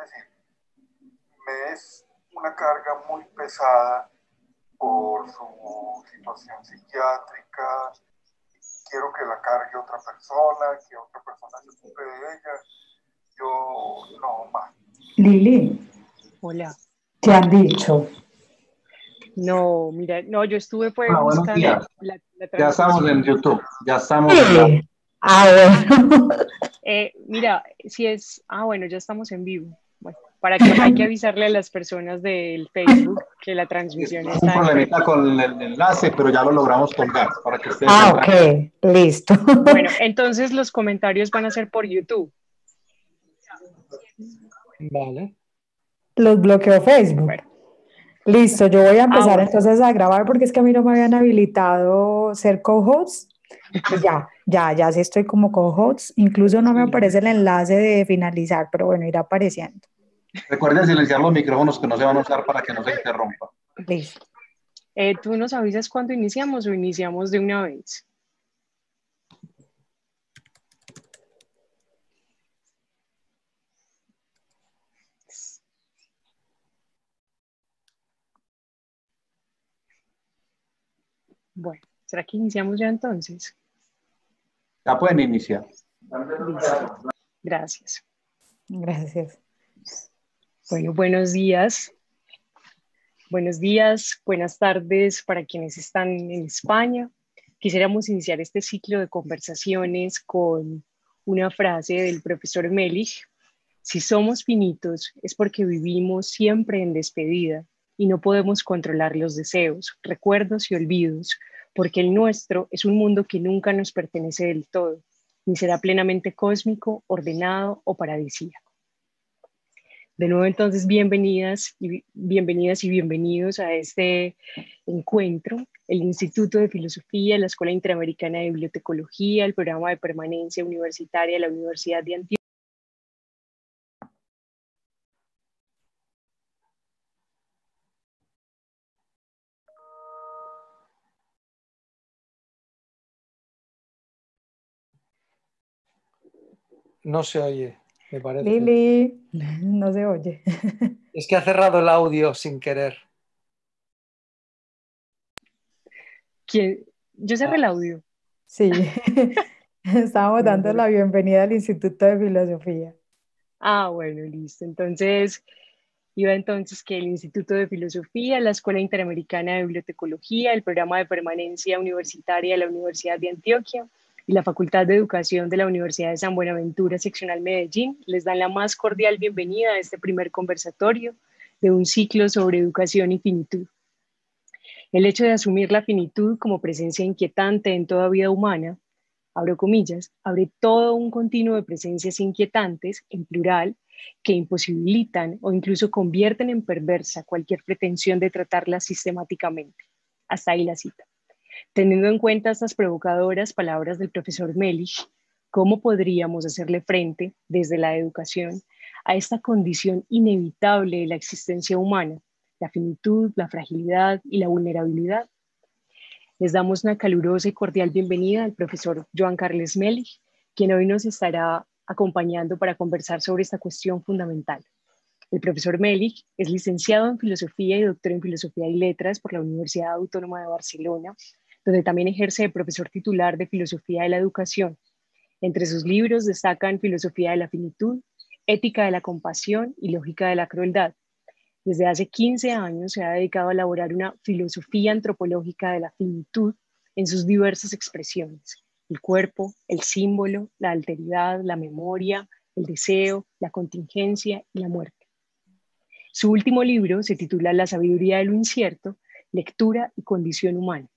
Es decir, me es una carga muy pesada por su situación psiquiátrica, quiero que la cargue otra persona, que otra persona se ocupe de ella, yo no más. Lili. Hola. ¿Qué han dicho? No, mira, no, yo estuve pues ah, buscando la, Ya estamos en YouTube, ya estamos. En la... Ah, ver. Eh, mira, si es, ah, bueno, ya estamos en vivo para que hay que avisarle a las personas del Facebook que la transmisión es está. Un problemita con el enlace, pero ya lo logramos colgar Ah, ok, listo. Bueno, entonces los comentarios van a ser por YouTube. Vale. Los bloqueo Facebook. Listo, yo voy a empezar entonces a grabar porque es que a mí no me habían habilitado ser co-host. Ya, ya, ya sí estoy como co-host. Incluso no me aparece el enlace de finalizar, pero bueno, irá apareciendo. Recuerden silenciar los micrófonos que no se van a usar para que no se interrumpa. Eh, ¿Tú nos avisas cuándo iniciamos o iniciamos de una vez? Bueno, ¿será que iniciamos ya entonces? Ya pueden iniciar. Gracias. Gracias. Bueno, buenos días. Buenos días, buenas tardes para quienes están en España. Quisiéramos iniciar este ciclo de conversaciones con una frase del profesor Melich. Si somos finitos es porque vivimos siempre en despedida y no podemos controlar los deseos, recuerdos y olvidos, porque el nuestro es un mundo que nunca nos pertenece del todo, ni será plenamente cósmico, ordenado o paradisíaco. De nuevo, entonces, bienvenidas y bienvenidas y bienvenidos a este encuentro. El Instituto de Filosofía, la Escuela Interamericana de Bibliotecología, el programa de permanencia universitaria de la Universidad de Antioquia. No se oye. Lili, no se oye. Es que ha cerrado el audio sin querer. Yo cerré el ah. audio. Sí. Estábamos dando la bienvenida al Instituto de Filosofía. Ah, bueno, listo. Entonces, iba entonces que el Instituto de Filosofía, la Escuela Interamericana de Bibliotecología, el programa de permanencia universitaria de la Universidad de Antioquia, y la Facultad de Educación de la Universidad de San Buenaventura, seccional Medellín, les dan la más cordial bienvenida a este primer conversatorio de un ciclo sobre educación y finitud. El hecho de asumir la finitud como presencia inquietante en toda vida humana, abro comillas, abre todo un continuo de presencias inquietantes, en plural, que imposibilitan o incluso convierten en perversa cualquier pretensión de tratarla sistemáticamente. Hasta ahí la cita. Teniendo en cuenta estas provocadoras palabras del profesor Melich, ¿cómo podríamos hacerle frente desde la educación a esta condición inevitable de la existencia humana, la finitud, la fragilidad y la vulnerabilidad? Les damos una calurosa y cordial bienvenida al profesor Joan Carles Melich, quien hoy nos estará acompañando para conversar sobre esta cuestión fundamental. El profesor Melich es licenciado en Filosofía y doctor en Filosofía y Letras por la Universidad Autónoma de Barcelona, donde también ejerce de profesor titular de Filosofía de la Educación. Entre sus libros destacan Filosofía de la Finitud, Ética de la Compasión y Lógica de la Crueldad. Desde hace 15 años se ha dedicado a elaborar una filosofía antropológica de la finitud en sus diversas expresiones, el cuerpo, el símbolo, la alteridad, la memoria, el deseo, la contingencia y la muerte. Su último libro se titula La sabiduría de lo incierto, lectura y condición humana.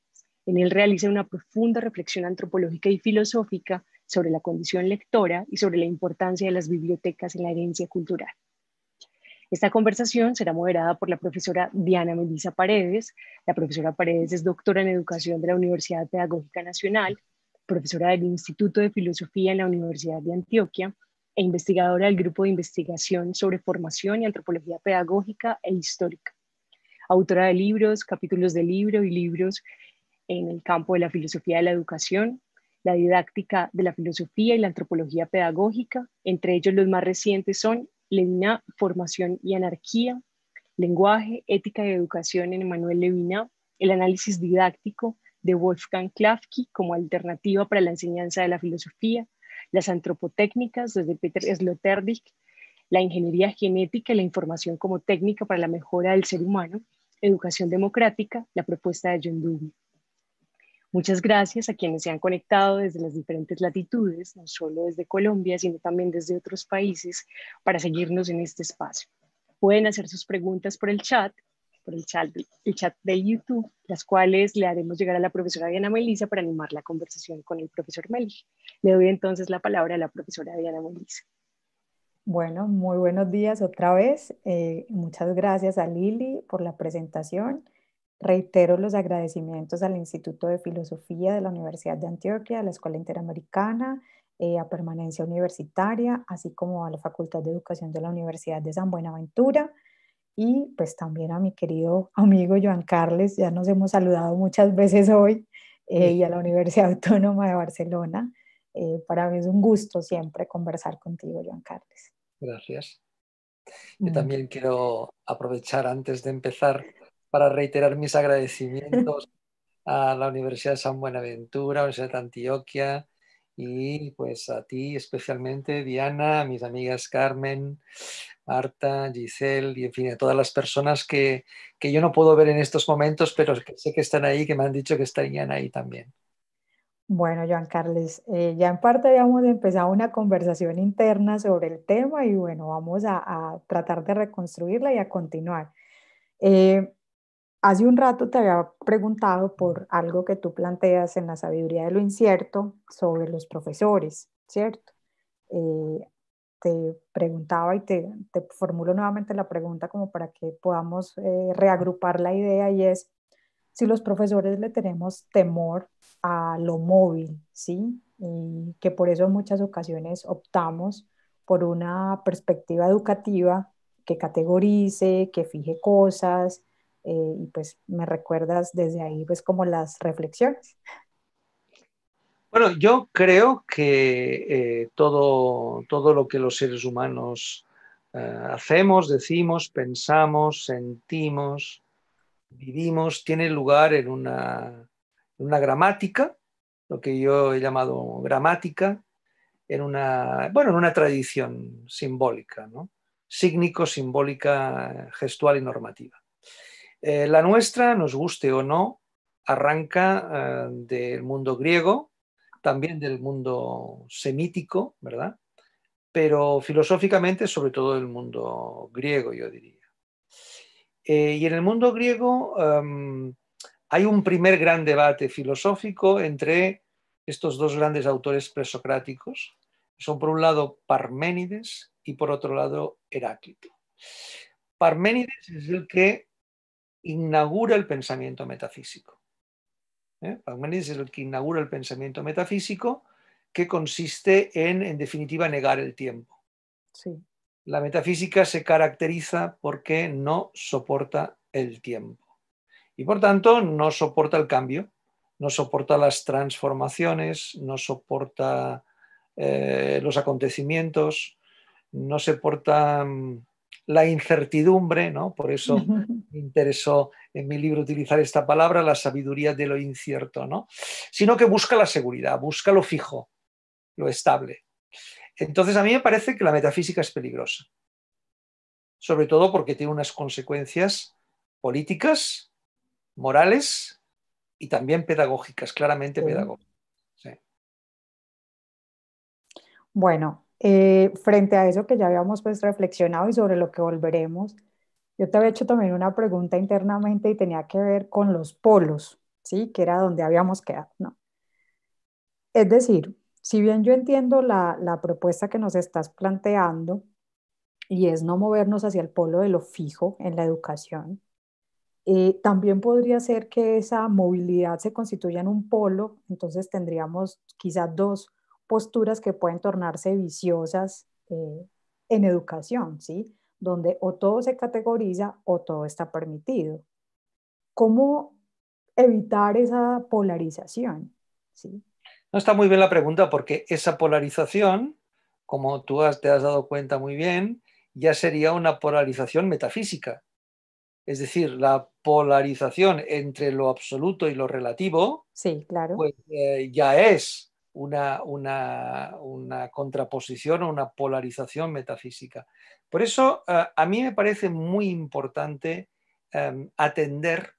En él realiza una profunda reflexión antropológica y filosófica sobre la condición lectora y sobre la importancia de las bibliotecas en la herencia cultural. Esta conversación será moderada por la profesora Diana Melisa Paredes. La profesora Paredes es doctora en educación de la Universidad Pedagógica Nacional, profesora del Instituto de Filosofía en la Universidad de Antioquia e investigadora del Grupo de Investigación sobre Formación y Antropología Pedagógica e Histórica. Autora de libros, capítulos de libro y libros en el campo de la filosofía de la educación, la didáctica de la filosofía y la antropología pedagógica. Entre ellos los más recientes son Levinas, Formación y Anarquía, Lenguaje, Ética y Educación en Emanuel Levinas, el análisis didáctico de Wolfgang Klafki como alternativa para la enseñanza de la filosofía, las antropotécnicas desde Peter Sloterdijk, la ingeniería genética y la información como técnica para la mejora del ser humano, educación democrática, la propuesta de John Dewey. Muchas gracias a quienes se han conectado desde las diferentes latitudes, no solo desde Colombia, sino también desde otros países, para seguirnos en este espacio. Pueden hacer sus preguntas por el chat, por el chat, el de YouTube, las cuales le haremos llegar a la profesora Diana Melisa para animar la conversación con el profesor Meli. Le doy entonces la palabra a la profesora Diana Melisa. Bueno, muy buenos días otra vez. Eh, muchas gracias a Lili por la presentación. Reitero los agradecimientos al Instituto de Filosofía de la Universidad de Antioquia, a la Escuela Interamericana, eh, a Permanencia Universitaria, así como a la Facultad de Educación de la Universidad de San Buenaventura y pues también a mi querido amigo Joan Carles, ya nos hemos saludado muchas veces hoy, eh, y a la Universidad Autónoma de Barcelona. Eh, para mí es un gusto siempre conversar contigo, Joan Carles. Gracias. Yo mm. también quiero aprovechar antes de empezar para reiterar mis agradecimientos a la Universidad de San Buenaventura, Universidad de Antioquia y pues a ti especialmente, Diana, a mis amigas Carmen, Marta, Giselle y en fin, a todas las personas que, yo no puedo ver en estos momentos, pero que sé que están ahí, que me han dicho que estarían ahí también. Bueno, Joan Carles, eh, ya en parte habíamos empezado una conversación interna sobre el tema y bueno, vamos a, tratar de reconstruirla y a continuar. Eh, Hace un rato te había preguntado por algo que tú planteas en la sabiduría de lo incierto sobre los profesores, ¿cierto? Eh, te preguntaba y te, formulo nuevamente la pregunta como para que podamos eh, reagrupar la idea y es si los profesores le tenemos temor a lo móvil, ¿sí? Y que por eso en muchas ocasiones optamos por una perspectiva educativa que categorice, que fije cosas, eh, y pues me recuerdas desde ahí pues como las reflexiones. Bueno, yo creo que eh, todo, lo que los seres humanos eh, hacemos, decimos, pensamos, sentimos, vivimos, tiene lugar en una, una gramática, lo que yo he llamado gramática, en una, bueno, en una tradición simbólica, ¿no? sígnico, simbólica, gestual y normativa. Eh, la nuestra, nos guste o no, arranca eh, del mundo griego, también del mundo semítico, ¿verdad? Pero filosóficamente, sobre todo del mundo griego, yo diría. Eh, y en el mundo griego em, hay un primer gran debate filosófico entre estos dos grandes autores presocráticos, son por un lado Parménides y por otro lado Heráclito. Parménides es el que inaugura el pensamiento metafísico. ¿Eh? es el que inaugura el pensamiento metafísico, que consiste en, en definitiva, negar el tiempo. Sí. La metafísica se caracteriza porque no soporta el tiempo y, por tanto, no soporta el cambio, no soporta las transformaciones, no soporta eh, los acontecimientos, no soporta mm, la incertidumbre, ¿no? Por eso me interesó en mi libro utilizar esta palabra, la sabiduría de lo incierto, ¿no? Sino que busca la seguridad, busca lo fijo, lo estable. Entonces a mí me parece que la metafísica es peligrosa, sobre todo porque tiene unas consecuencias políticas, morales y también pedagógicas, claramente pedagógicas. Bueno, eh, frente a eso que ya habíamos pues, reflexionado y sobre lo que volveremos, yo te había hecho también una pregunta internamente y tenía que ver con los polos, ¿sí? Que era donde habíamos quedado, ¿no? Es decir, si bien yo entiendo la, propuesta que nos estás planteando y es no movernos hacia el polo de lo fijo en la educación, eh, también podría ser que esa movilidad se constituya en un polo, entonces tendríamos quizás dos posturas que pueden tornarse viciosas eh, en educación, ¿sí? donde o todo se categoriza o todo está permitido. ¿Cómo evitar esa polarización? No está muy bien la pregunta porque esa polarización, como tú te has dado cuenta muy bien, ya sería una polarización metafísica. Es decir, la polarización entre lo absoluto y lo relativo, sí, claro. Pues, eh, ya es una, contraposición o una polarización metafísica. Por eso eh, a mí me parece muy importante em, atender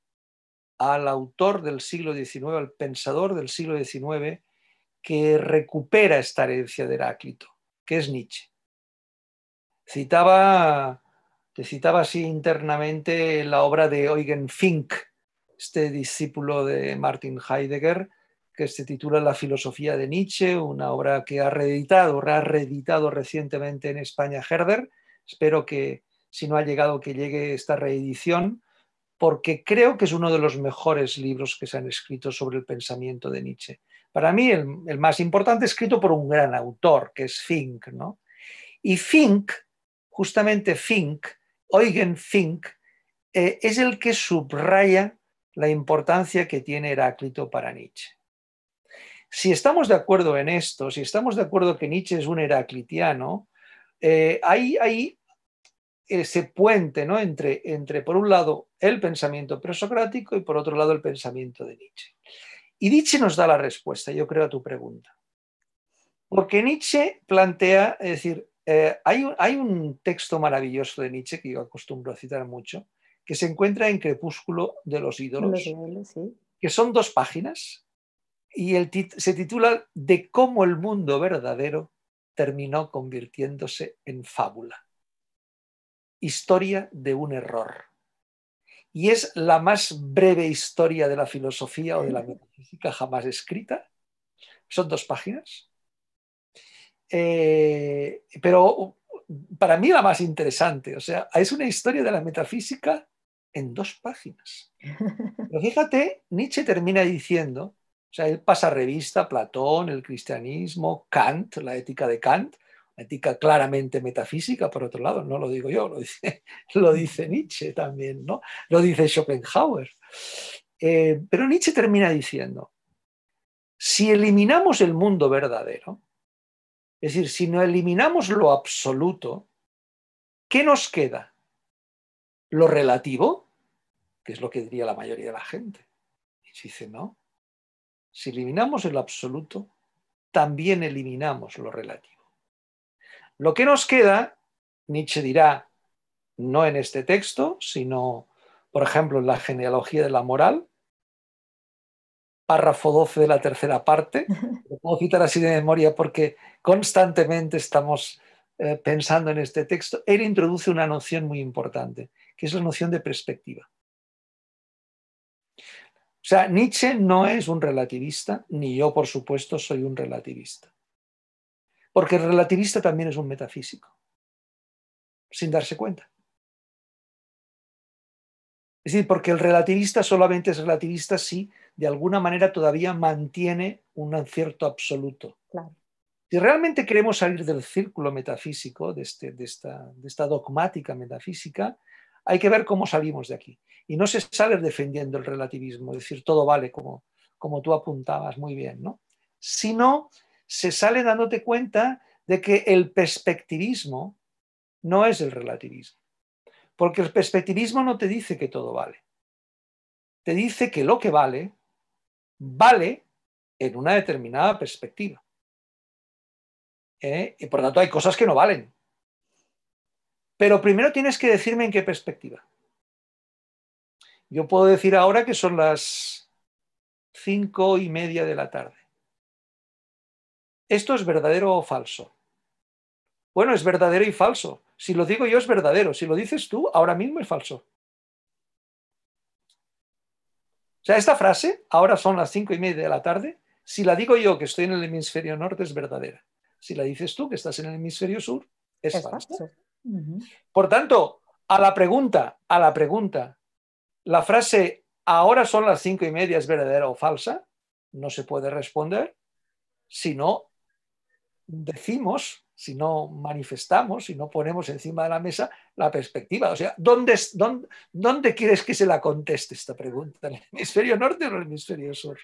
al autor del siglo XIX, al pensador del siglo XIX, que recupera esta herencia de Heráclito, que es Nietzsche. Citaba, te citaba así internamente la obra de Eugen Fink, este discípulo de Martin Heidegger, que se titula La filosofía de Nietzsche, una obra que ha reeditado, ha reeditado recientemente en España Herder. Espero que si no ha llegado, que llegue esta reedición, porque creo que es uno de los mejores libros que se han escrito sobre el pensamiento de Nietzsche. Para mí, el, más importante, escrito por un gran autor, que es Fink. Y Fink, justamente Fink, Eugen Fink, eh, es el que subraya la importancia que tiene Heráclito para Nietzsche. Si estamos de acuerdo en esto, si estamos de acuerdo que Nietzsche es un heraclitiano, hay, eh, ese puente ¿no? entre, entre, por un lado, el pensamiento presocrático y por otro lado, el pensamiento de Nietzsche. Y Nietzsche nos da la respuesta, yo creo, a tu pregunta. Porque Nietzsche plantea, es decir, eh, hay, un, texto maravilloso de Nietzsche que yo acostumbro a citar mucho, que se encuentra en Crepúsculo de los ídolos, que son dos páginas y el se titula De cómo el mundo verdadero terminó convirtiéndose en fábula. Historia de un error. Y es la más breve historia de la filosofía o de la mm. metafísica jamás escrita. Son dos páginas. Eh, pero uh, para mí la más interesante. O sea, es una historia de la metafísica en dos páginas. Pero fíjate, Nietzsche termina diciendo o sea, él pasa revista Platón, el cristianismo, Kant, la ética de Kant, ética claramente metafísica, por otro lado, no lo digo yo, lo dice, lo dice Nietzsche también, ¿no? Lo dice Schopenhauer. Eh, pero Nietzsche termina diciendo, si eliminamos el mundo verdadero, es decir, si no eliminamos lo absoluto, ¿qué nos queda? Lo relativo, que es lo que diría la mayoría de la gente. Y dice, no, si eliminamos el absoluto, también eliminamos lo relativo. Lo que nos queda, Nietzsche dirá, no en este texto, sino, por ejemplo, en la genealogía de la moral, párrafo 12 de la tercera parte. Lo puedo citar así de memoria porque constantemente estamos eh, pensando en este texto. Él introduce una noción muy importante, que es la noción de perspectiva. O sea, Nietzsche no es un relativista, ni yo, por supuesto, soy un relativista. Porque el relativista también es un metafísico, sin darse cuenta. Es decir, porque el relativista solamente es relativista si de alguna manera todavía mantiene un cierto absoluto. Si realmente queremos salir del círculo metafísico, de este, esta dogmática metafísica, hay que ver cómo salimos de aquí. Y no se sale defendiendo el relativismo, decir todo vale, como, tú apuntabas muy bien, ¿no? Sino se sale dándote cuenta de que el perspectivismo no es el relativismo. Porque el perspectivismo no te dice que todo vale. Te dice que lo que vale, vale en una determinada perspectiva. ¿Eh? Y por lo tanto hay cosas que no valen. Pero primero tienes que decirme en qué perspectiva. Yo puedo decir ahora que son las cinco y media de la tarde. ¿Esto es verdadero o falso? Bueno, es verdadero y falso. Si lo digo yo es verdadero. Si lo dices tú, ahora mismo es falso. O sea, esta frase, ahora son las cinco y media de la tarde, si la digo yo que estoy en el hemisferio norte es verdadera. Si la dices tú que estás en el hemisferio sur, es, falso. Por tanto, a la pregunta, a la pregunta, la frase ahora son las cinco y media es verdadera o falsa, no se puede responder si no decimos, si no manifestamos, si no ponemos encima de la mesa la perspectiva. O sea, ¿dónde, quieres que se la conteste esta pregunta? ¿En el hemisferio norte o en el hemisferio sur?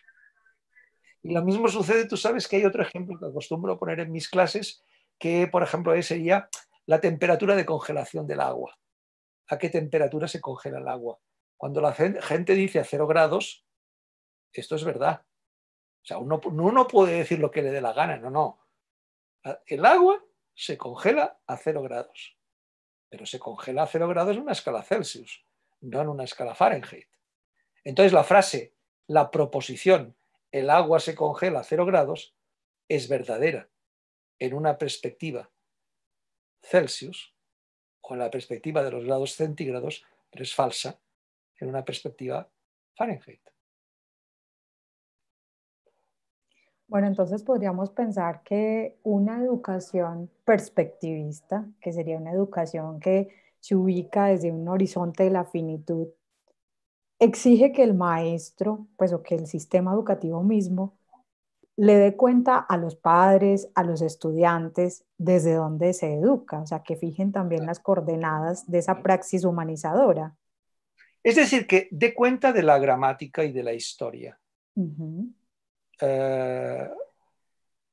Y lo mismo sucede, tú sabes que hay otro ejemplo que acostumbro a poner en mis clases, que por ejemplo sería la temperatura de congelación del agua. ¿A qué temperatura se congela el agua? Cuando la gente dice a cero grados, esto es verdad. O sea, uno, no puede decir lo que le dé la gana, no, no. El agua se congela a cero grados, pero se congela a cero grados en una escala Celsius, no en una escala Fahrenheit. Entonces la frase, la proposición, el agua se congela a cero grados, es verdadera en una perspectiva Celsius, con la perspectiva de los grados centígrados, pero es falsa en una perspectiva Fahrenheit. Bueno, entonces podríamos pensar que una educación perspectivista, que sería una educación que se ubica desde un horizonte de la finitud, exige que el maestro, pues o que el sistema educativo mismo, le dé cuenta a los padres, a los estudiantes, desde dónde se educa, o sea, que fijen también las coordenadas de esa praxis humanizadora. Es decir, que dé cuenta de la gramática y de la historia. Eh,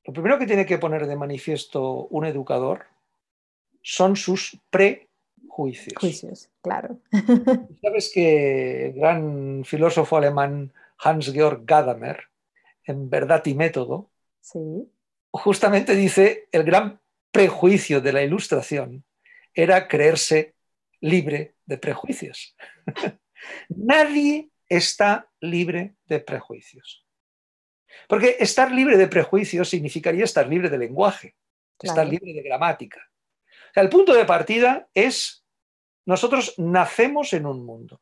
lo primero que tiene que poner de manifiesto un educador son sus prejuicios. Juicios, claro. Sabes que el gran filósofo alemán Hans-Georg Gadamer, en Verdad y Método, justamente dice, el gran prejuicio de la Ilustración era creerse libre de prejuicios. Nadie está libre de prejuicios. Porque estar libre de prejuicios significaría estar libre de lenguaje, estar libre de gramática. el punto de partida es, nosotros nacemos en un mundo.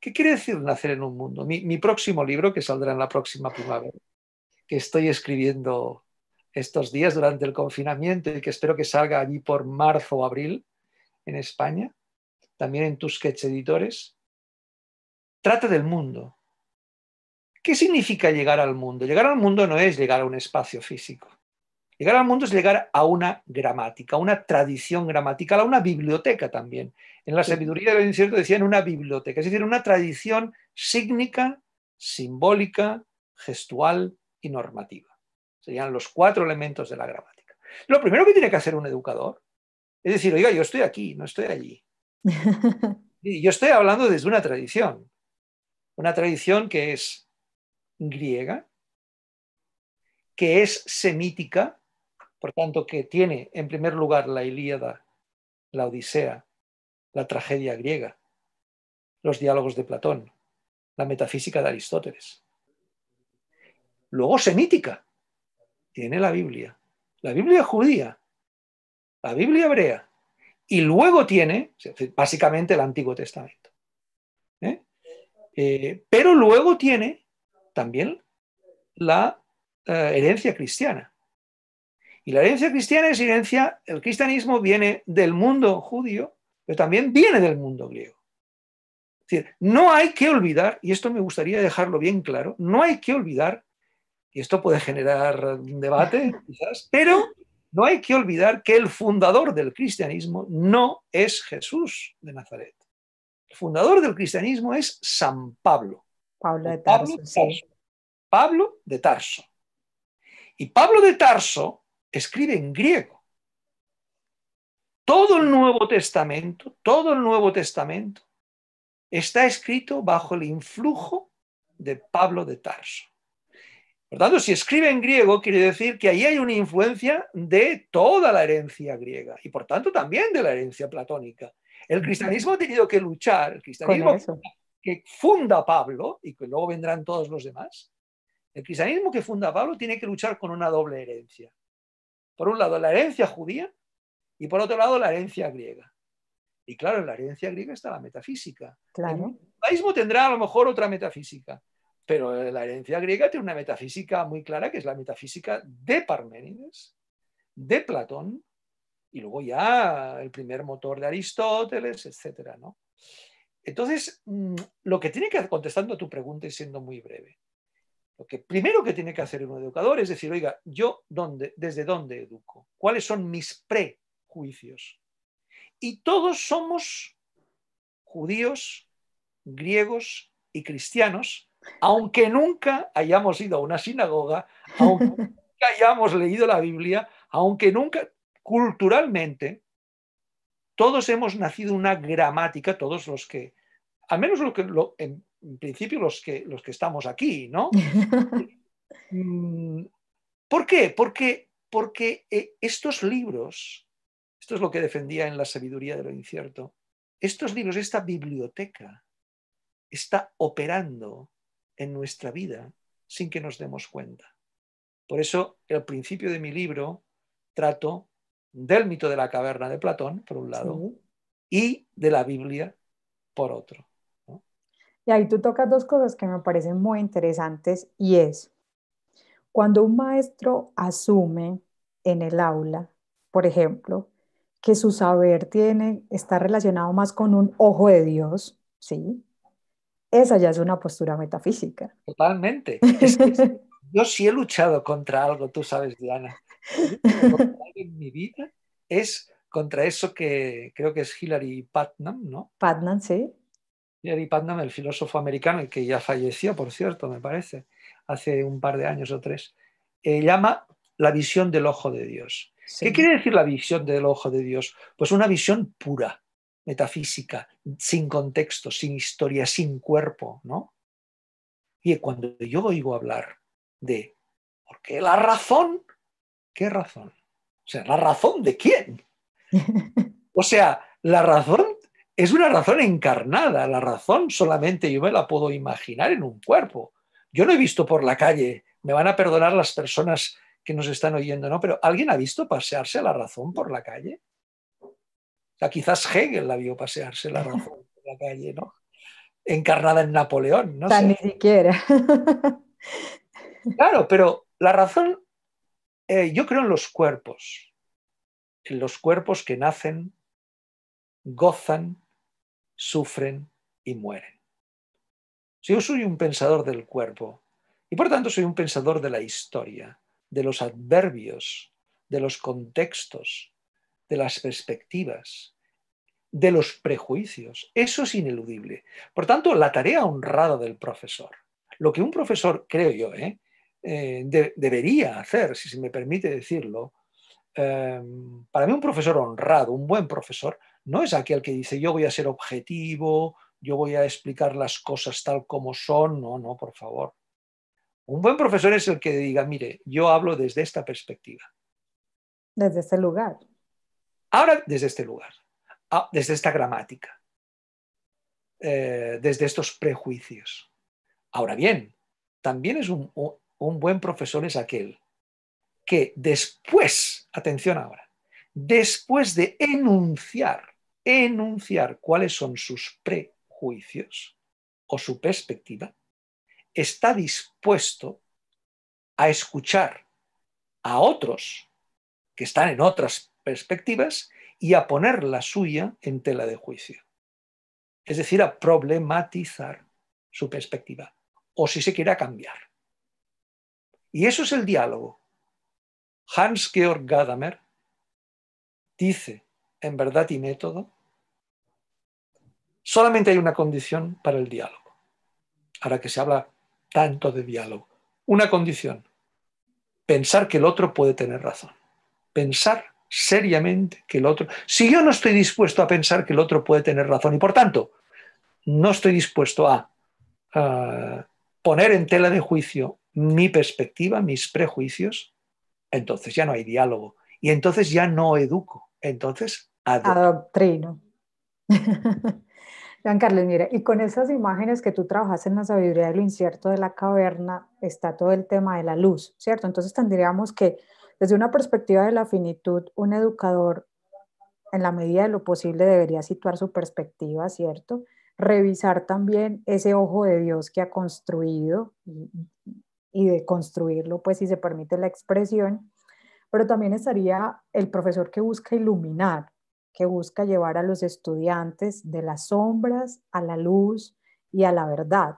¿Qué quiere decir nacer en un mundo? mi próximo libro, que saldrá en la próxima primavera, que estoy escribiendo estos días durante el confinamiento y que espero que salga allí por marzo o abril en España, también en tus sketch editores, trata del mundo. ¿Qué significa llegar al mundo? Llegar al mundo no es llegar a un espacio físico. Llegar al mundo es llegar a una gramática, a una tradición gramatical, a una biblioteca también. En la sabiduría del incierto decían una biblioteca, es decir, una tradición sígnica, simbólica, gestual, y normativa. Serían los cuatro elementos de la gramática. Lo primero que tiene que hacer un educador es decir, oiga, yo estoy aquí, no estoy allí. yo estoy hablando desde una tradición, una tradición que es griega, que es semítica, por tanto que tiene en primer lugar la Ilíada, la Odisea, la tragedia griega, los diálogos de Platón, la metafísica de Aristóteles luego semítica. Tiene la Biblia. La Biblia judía, la Biblia hebrea, y luego tiene básicamente el Antiguo Testamento. ¿Eh? Eh, pero luego tiene también la eh, herencia cristiana. Y la herencia cristiana es herencia, el cristianismo viene del mundo judío, pero también viene del mundo griego. Es decir, no hay que olvidar, y esto me gustaría dejarlo bien claro, no hay que olvidar y esto puede generar un debate, quizás, pero no hay que olvidar que el fundador del cristianismo no es Jesús de Nazaret. El fundador del cristianismo es San Pablo. Pablo de Tarso. Pablo, Pablo de Tarso. Y Pablo de Tarso escribe en griego. Todo el Nuevo Testamento, todo el Nuevo Testamento está escrito bajo el influjo de Pablo de Tarso. Por tanto, si escribe en griego, quiere decir que ahí hay una influencia de toda la herencia griega y por tanto también de la herencia platónica. El cristianismo ha tenido que luchar, el cristianismo que funda Pablo y que luego vendrán todos los demás, el cristianismo que funda Pablo tiene que luchar con una doble herencia. Por un lado, la herencia judía y por otro lado, la herencia griega. Y claro, en la herencia griega está la metafísica. El judaísmo tendrá a lo mejor otra metafísica, pero la herencia griega tiene una metafísica muy clara, que es la metafísica de Parménides, de Platón, y luego ya el primer motor de Aristóteles, etc. Entonces, mm, lo que tiene que hacer, contestando a tu pregunta y siendo muy breve, lo que primero que tiene que hacer un educador es decir, oiga, ¿yo desde dónde educo? ¿Cuáles son mis prejuicios? Y todos somos judíos, griegos y cristianos aunque nunca hayamos ido a una sinagoga, aunque nunca hayamos leído la Biblia, aunque nunca culturalmente, todos hemos nacido una gramática, todos los que, al menos lo en, principio los que, los que estamos aquí, ¿no? Mm, ¿Por qué? porque eh, estos libros, esto es lo que defendía en La sabiduría de lo incierto, estos libros, esta biblioteca, está operando en nuestra vida sin que nos demos cuenta. Por eso, el principio de mi libro trato del mito de la caverna de Platón, por un lado, y de la Biblia, por otro. Y ahí tú tocas dos cosas que me parecen muy interesantes y es, cuando un maestro asume en el aula, por ejemplo, que su saber tiene, está relacionado más con un ojo de Dios, ¿sí? esa ya es una postura metafísica. Totalmente. Es que yo sí he luchado contra algo, tú sabes, Diana. En mi vida es contra eso que creo que es Hillary Putnam, ¿no? Putnam, sí. Hillary Putnam, el filósofo americano, el que ya falleció, por cierto, me parece, hace un par de años o tres, eh, llama la visión del ojo de Dios. ¿Qué quiere decir la visión del ojo de Dios? Pues una visión pura, metafísica, sin contexto, sin historia, sin cuerpo, ¿no? Y cuando yo oigo hablar de, ¿por qué la razón? ¿Qué razón? O sea, ¿la razón de quién? O sea, la razón es una razón encarnada, la razón solamente yo me la puedo imaginar en un cuerpo. Yo no he visto por la calle, me van a perdonar las personas que nos están oyendo, ¿no? Pero ¿alguien ha visto pasearse a la razón por la calle? quizás Hegel la vio pasearse la razón en la calle, ¿no? Encarnada en Napoleón, ¿no? ni siquiera. Claro, pero la razón, eh, yo creo en los cuerpos, en los cuerpos que nacen, gozan, sufren y mueren. Si yo soy un pensador del cuerpo, y por tanto soy un pensador de la historia, de los adverbios, de los contextos, de las perspectivas, de los prejuicios. Eso es ineludible. Por tanto, la tarea honrada del profesor, lo que un profesor, creo yo, ¿eh? Eh, debería hacer, si se me permite decirlo, em, para mí un profesor honrado, un buen profesor, no es aquel que dice yo voy a ser objetivo, yo voy a explicar las cosas tal como son, no, no, por favor. Un buen profesor es el que diga, mire, yo hablo desde esta perspectiva. Desde ese lugar. Ahora desde este lugar, ah, desde esta gramática, eh, desde estos prejuicios. Ahora bien, también es un, buen profesor es aquel que después, atención ahora, después de enunciar, enunciar cuáles son sus prejuicios o su perspectiva, está dispuesto a escuchar a otros que están en otras perspectivas y a poner la suya en tela de juicio. Es decir, a problematizar su perspectiva o si se quiera cambiar. Y eso es el diálogo. Hans-Georg Gadamer dice en verdad y método, solamente hay una condición para el diálogo. Ahora que se habla tanto de diálogo, una condición, pensar que el otro puede tener razón, pensar seriamente que el otro, si yo no estoy dispuesto a pensar que el otro puede tener razón y por tanto no estoy dispuesto a poner en tela de juicio mi perspectiva, mis prejuicios, entonces ya no hay diálogo y entonces ya no educo, entonces adoctrino. adoctrino. Carlos, mira, y con esas imágenes que tú trabajas en la sabiduría de lo incierto de la caverna, está todo el tema de la luz, ¿cierto? Entonces tendríamos que desde una perspectiva de la finitud, un educador, en la medida de lo posible, debería situar su perspectiva, ¿cierto? Revisar también ese ojo de Dios que ha construido y de construirlo, pues si se permite la expresión, pero también estaría el profesor que busca iluminar, que busca llevar a los estudiantes de las sombras a la luz y a la verdad.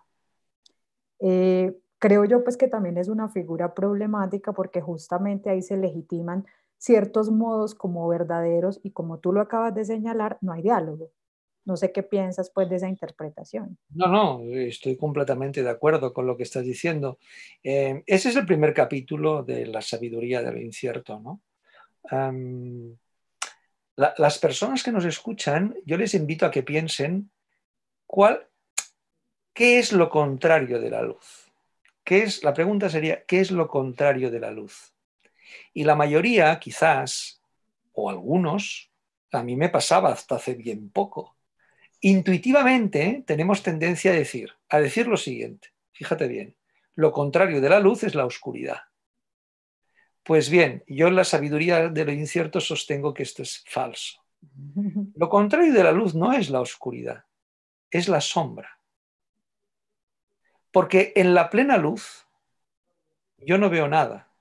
Eh, Creo yo pues que también es una figura problemática porque justamente ahí se legitiman ciertos modos como verdaderos y como tú lo acabas de señalar, no hay diálogo. No sé qué piensas pues de esa interpretación. No, no, estoy completamente de acuerdo con lo que estás diciendo. Eh, ese es el primer capítulo de la sabiduría del incierto, las personas que nos escuchan, yo les invito a que piensen cuál, qué es lo contrario de la luz la pregunta sería, ¿qué es lo contrario de la luz? Y la mayoría, quizás, o algunos, a mí me pasaba hasta hace bien poco, intuitivamente tenemos tendencia a decir, a decir lo siguiente, fíjate bien, lo contrario de la luz es la oscuridad. Pues bien, yo en la sabiduría de lo incierto sostengo que esto es falso. Lo contrario de la luz no es la oscuridad, es la sombra. Porque en la plena luz yo no veo nada.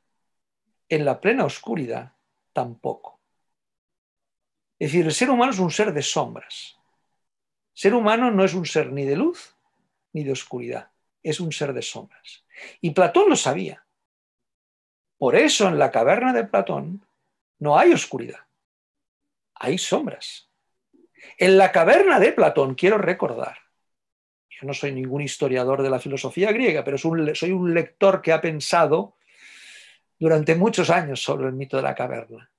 En la plena oscuridad tampoco. Es decir, el ser humano es un ser de sombras. ser humano no es un ser ni de luz ni de oscuridad. Es un ser de sombras. Y Platón lo sabía. Por eso en la caverna de Platón no hay oscuridad. Hay sombras. En la caverna de Platón, quiero recordar, no soy ningún historiador de la filosofía griega, pero soy un, lector que ha pensado durante muchos años sobre el mito de la caverna.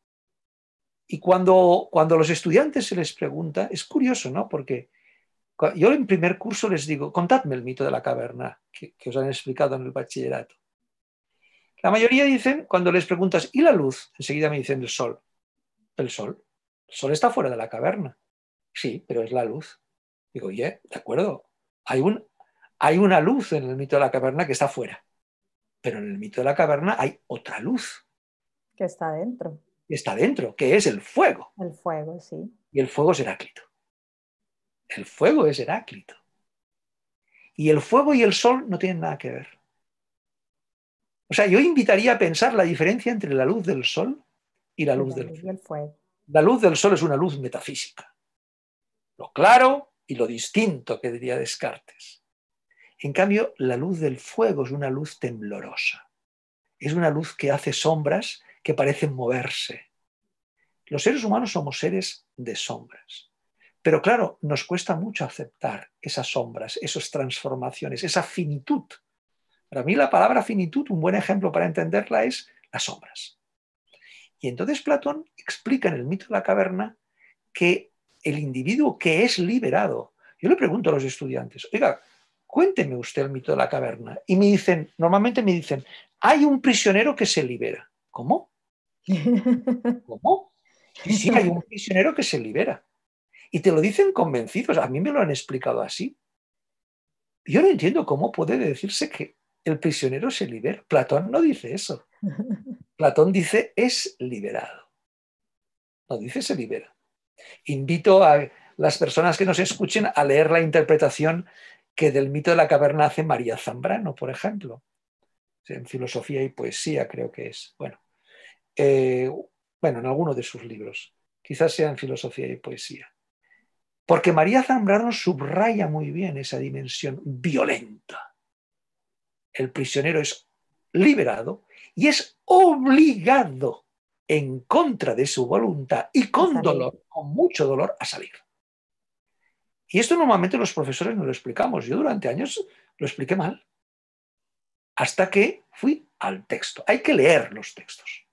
Y cuando, cuando los estudiantes se les pregunta, es curioso, ¿no? Porque yo en primer curso les digo, contadme el mito de la caverna que, que os han explicado en el bachillerato. La mayoría dicen, cuando les preguntas, ¿y la luz? Enseguida me dicen el sol. El sol. El sol está fuera de la caverna. Sí, pero es la luz. Digo, oye, de acuerdo, hay, hay una luz en el mito de la caverna que está fuera, pero en el mito de la caverna hay otra luz. Que está dentro. Que está dentro, que es el fuego. El fuego, sí. Y el fuego es Heráclito. El fuego es Heráclito. Y el fuego y el sol no tienen nada que ver. O sea, yo invitaría a pensar la diferencia entre la luz del sol y la luz, del fuego. La luz del sol es una luz metafísica. Lo claro, y lo distinto que diría Descartes. En cambio, la luz del fuego es una luz temblorosa. Es una luz que hace sombras que parecen moverse. Los seres humanos somos seres de sombras. Pero claro, nos cuesta mucho aceptar esas sombras, esas transformaciones, esa finitud. Para mí la palabra finitud, un buen ejemplo para entenderla es las sombras. Y entonces Platón explica en el mito de la caverna que el individuo que es liberado. Yo le pregunto a los estudiantes, oiga, cuénteme usted el mito de la caverna. Y me dicen, normalmente me dicen, hay un prisionero que se libera. ¿Cómo? ¿Cómo? hay un prisionero que se libera. Y te lo dicen convencidos. A mí me lo han explicado así. Yo no entiendo cómo puede decirse que el prisionero se libera. Platón no dice eso. Platón dice es liberado. No dice se libera. Invito a las personas que nos escuchen a leer la interpretación que del mito de la caverna hace María Zambrano, por ejemplo, en filosofía y poesía creo que es. Bueno, eh, bueno, en alguno de sus libros, quizás sea en filosofía y poesía. Porque María Zambrano subraya muy bien esa dimensión violenta. El prisionero es liberado y es obligado en contra de su voluntad y con dolor, con mucho dolor, a salir. Y esto normalmente los profesores no lo explicamos. Yo durante años lo expliqué mal. Hasta que fui al texto. Hay que leer los textos.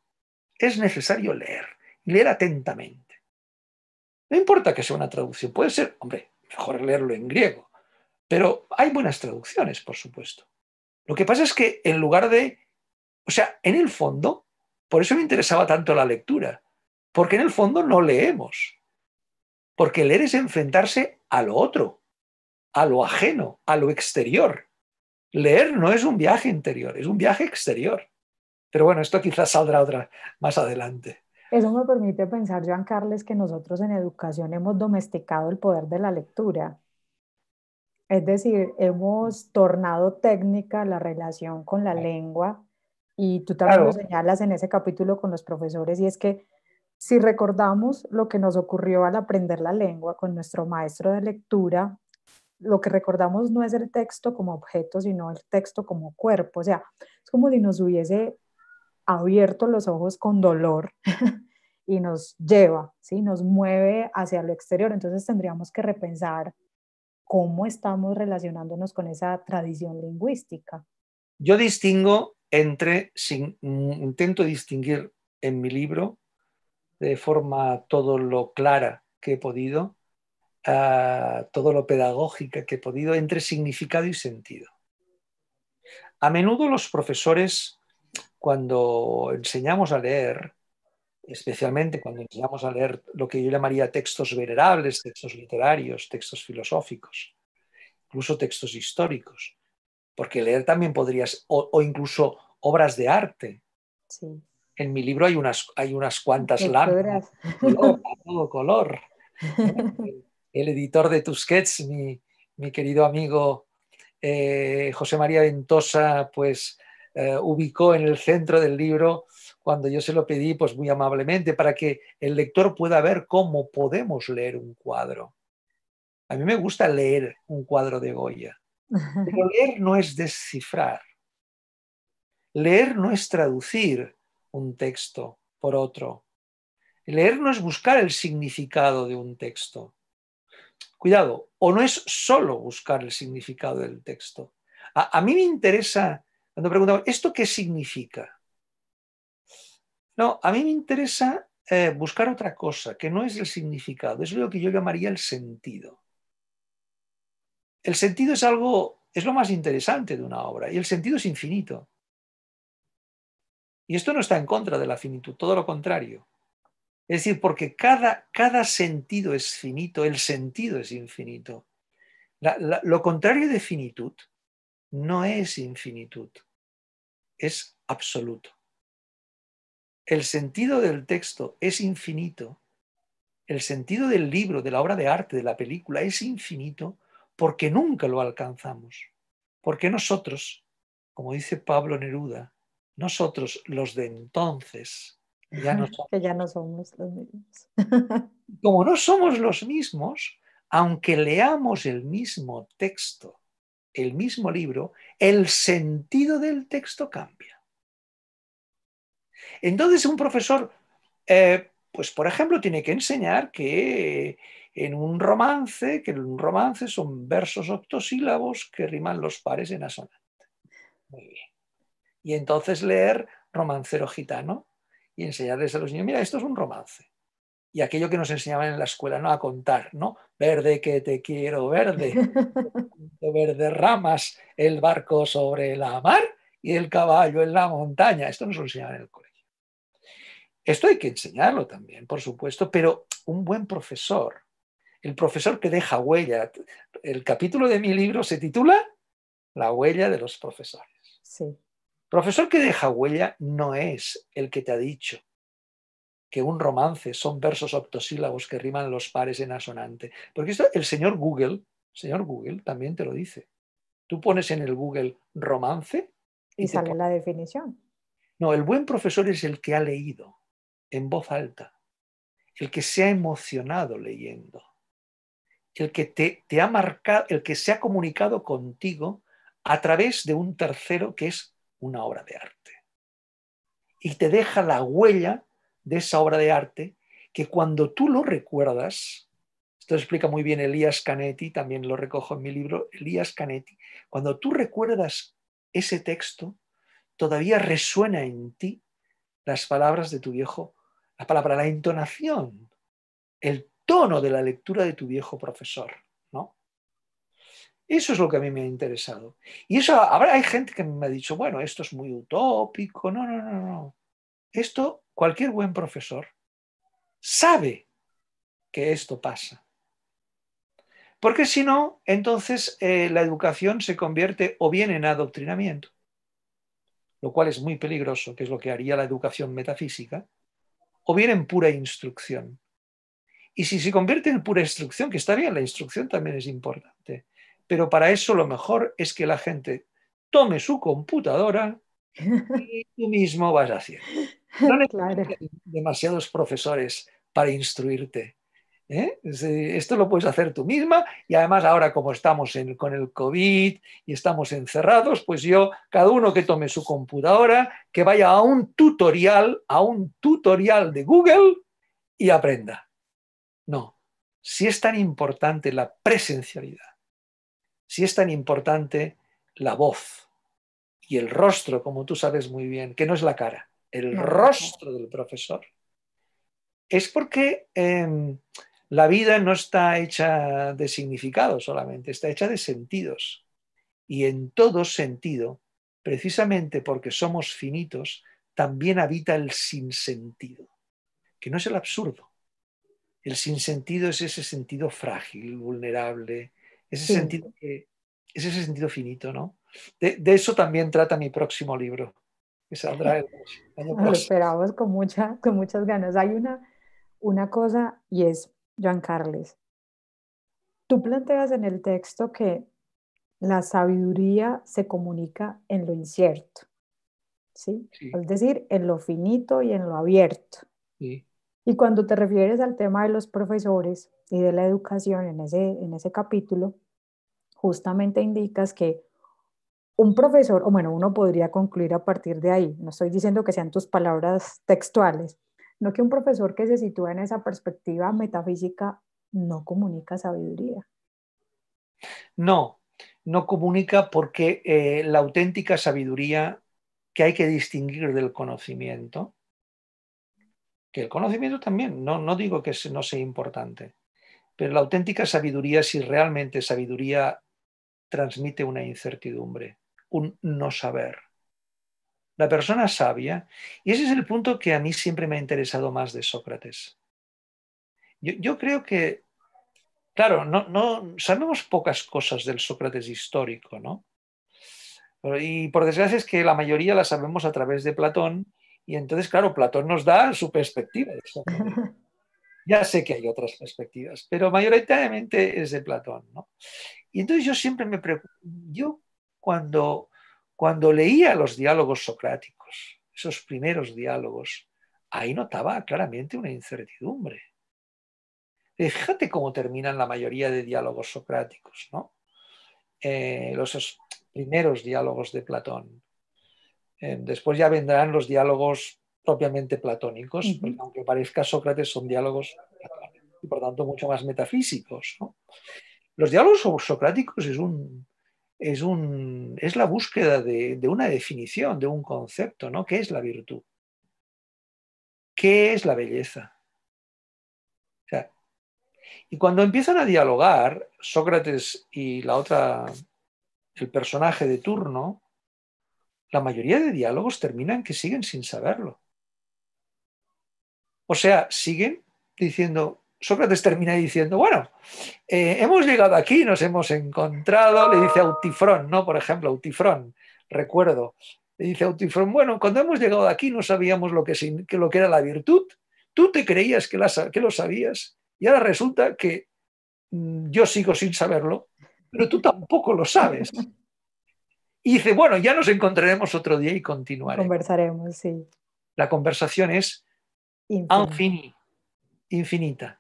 Es necesario leer. Leer atentamente. No importa que sea una traducción. Puede ser, hombre, mejor leerlo en griego. Pero hay buenas traducciones, por supuesto. Lo que pasa es que en lugar de... O sea, en el fondo, por eso me interesaba tanto la lectura, porque en el fondo no leemos, porque leer es enfrentarse a lo otro, a lo ajeno, a lo exterior. Leer no es un viaje interior, es un viaje exterior. Pero bueno, esto quizás saldrá otra más adelante. Eso me permite pensar, Joan Carles, que nosotros en educación hemos domesticado el poder de la lectura. Es decir, hemos tornado técnica la relación con la lengua y tú también lo señalas en ese capítulo con los profesores, y es que si recordamos lo que nos ocurrió al aprender la lengua con nuestro maestro de lectura, lo que recordamos no es el texto como objeto, sino el texto como cuerpo. O sea, es como si nos hubiese abierto los ojos con dolor y nos lleva, ¿sí? nos mueve hacia lo exterior. Entonces tendríamos que repensar cómo estamos relacionándonos con esa tradición lingüística. Yo distingo entre, sin, intento distinguir en mi libro de forma todo lo clara que he podido, ah, todo lo pedagógica que he podido, entre significado y sentido. A menudo los profesores, cuando enseñamos a leer, especialmente cuando enseñamos a leer lo que yo llamaría textos venerables, textos literarios, textos filosóficos, incluso textos históricos, porque leer también podrías, o, incluso obras de arte. Sí. En mi libro hay unas, hay unas cuantas láminas, todo color. El editor de Tusquets, mi, mi querido amigo eh, José María Ventosa, pues eh, ubicó en el centro del libro cuando yo se lo pedí, pues muy amablemente, para que el lector pueda ver cómo podemos leer un cuadro. A mí me gusta leer un cuadro de Goya. Pero leer no es descifrar. Leer no es traducir un texto por otro. Leer no es buscar el significado de un texto. Cuidado, o no es solo buscar el significado del texto. A, mí me interesa, cuando preguntamos, ¿esto qué significa? No, a mí me interesa eh, buscar otra cosa, que no es el significado, es lo que yo llamaría el sentido. El sentido es algo, es lo más interesante de una obra y el sentido es infinito. Y esto no está en contra de la finitud, todo lo contrario. Es decir, porque cada, sentido es finito, el sentido es infinito. lo contrario de finitud no es infinitud, es absoluto. El sentido del texto es infinito, el sentido del libro, de la obra de arte, de la película es infinito porque nunca lo alcanzamos. Porque nosotros, como dice Pablo Neruda, nosotros los de entonces ya no somos, que ya no somos los mismos. como no somos los mismos, aunque leamos el mismo texto, el mismo libro, el sentido del texto cambia. Entonces un profesor eh, pues, por ejemplo, tiene que enseñar que eh, en un romance, que en un romance son versos octosílabos que riman los pares en asonante. Muy bien. Y entonces leer romancero gitano y enseñarles a los niños, mira, esto es un romance. Y aquello que nos enseñaban en la escuela, ¿no? A contar, ¿no? Verde que te quiero, verde. verde ramas, el barco sobre la mar y el caballo en la montaña. Esto nos lo enseñaban en el colegio. Esto hay que enseñarlo también, por supuesto, pero un buen profesor, el profesor que deja huella. El capítulo de mi libro se titula La huella de los profesores. Sí. Profesor que deja huella no es el que te ha dicho que un romance son versos octosílabos que riman los pares en asonante. Porque esto el señor Google, señor Google también te lo dice. Tú pones en el Google romance y sale la definición. No, el buen profesor es el que ha leído, en voz alta, el que se ha emocionado leyendo, el que te, ha marcado, el que se ha comunicado contigo a través de un tercero que es una obra de arte. Y te deja la huella de esa obra de arte que cuando tú lo recuerdas, esto lo explica muy bien Elías Canetti, también lo recojo en mi libro, Elías Canetti, cuando tú recuerdas ese texto, todavía resuena en ti las palabras de tu viejo la palabra, la entonación, el tono de la lectura de tu viejo profesor. ¿no? Eso es lo que a mí me ha interesado. Y eso, ahora hay gente que me ha dicho, bueno, esto es muy utópico. No, no, no, no. Esto, cualquier buen profesor sabe que esto pasa. Porque si no, entonces eh, la educación se convierte o bien en adoctrinamiento, lo cual es muy peligroso, que es lo que haría la educación metafísica, o bien en pura instrucción. Y si se convierte en pura instrucción, que está bien, la instrucción también es importante, pero para eso lo mejor es que la gente tome su computadora y tú mismo vas haciendo. No necesitas demasiados profesores para instruirte. ¿eh? Eh, esto lo puedes hacer tú misma y además ahora como estamos con el COVID y estamos encerrados, pues yo, cada uno que tome su computadora, que vaya a un tutorial, a un tutorial de Google y aprenda. No, si es tan importante la presencialidad, si es tan importante la voz y el rostro, como tú sabes muy bien, que no es la cara, el rostro del profesor, es porque... Em, la vida no está hecha de significado solamente, está hecha de sentidos. Y en todo sentido, precisamente porque somos finitos, también habita el sinsentido, que no es el absurdo. El sinsentido es ese sentido frágil, vulnerable, ese, sentido, es ese sentido finito, ¿no? De, eso también trata mi próximo libro, que saldrá el año Lo esperamos con, mucha, con muchas ganas. Hay una, una cosa y es Juan Carles. Tú planteas en el texto que la sabiduría se comunica en lo incierto, ¿sí? Es decir, en lo finito y en lo abierto. Y cuando te refieres al tema de los profesores y de la educación en ese, en ese capítulo, justamente indicas que un profesor, o bueno, uno podría concluir a partir de ahí, no estoy diciendo que sean tus palabras textuales, no que un profesor que se sitúa en esa perspectiva metafísica no comunica sabiduría. No, no comunica porque eh, la auténtica sabiduría que hay que distinguir del conocimiento, que el conocimiento también, no digo que no sea importante, pero la auténtica sabiduría, si realmente sabiduría transmite una incertidumbre, un no saber la persona sabia, y ese es el punto que a mí siempre me ha interesado más de Sócrates. Yo, creo que, claro, no, no, sabemos pocas cosas del Sócrates histórico, ¿no? Y por desgracia es que la mayoría la sabemos a través de Platón, y entonces, claro, Platón nos da su perspectiva. Ya sé que hay otras perspectivas, pero mayoritariamente es de Platón. ¿no? Y entonces yo siempre me pregunto, yo cuando cuando leía los diálogos socráticos, esos primeros diálogos, ahí notaba claramente una incertidumbre. Eh, fíjate cómo terminan la mayoría de diálogos socráticos, ¿no? Eh, los primeros diálogos de Platón. Eh, después ya vendrán los diálogos propiamente platónicos, porque aunque parezca Sócrates son diálogos y por tanto mucho más metafísicos. Los diálogos socráticos es un es, la búsqueda de, una definición, de un concepto, ¿no? ¿Qué es la virtud? ¿Qué es la belleza? y cuando empiezan a dialogar, Sócrates y la otra, el personaje de turno, la mayoría de diálogos terminan que siguen sin saberlo. O sea, siguen diciendo, Sócrates termina diciendo, bueno, eh, hemos llegado aquí, nos hemos encontrado, le dice Autifrón, ¿no? Por ejemplo, Autifrón, recuerdo, le dice Autifrón, bueno, cuando hemos llegado aquí no sabíamos lo que, lo que era la virtud, tú te creías que, lo sabías y ahora resulta que mm, yo sigo sin saberlo, pero tú tampoco lo sabes. Y dice, bueno, ya nos encontraremos otro día y continuaremos. Conversaremos, sí. La conversación es infinita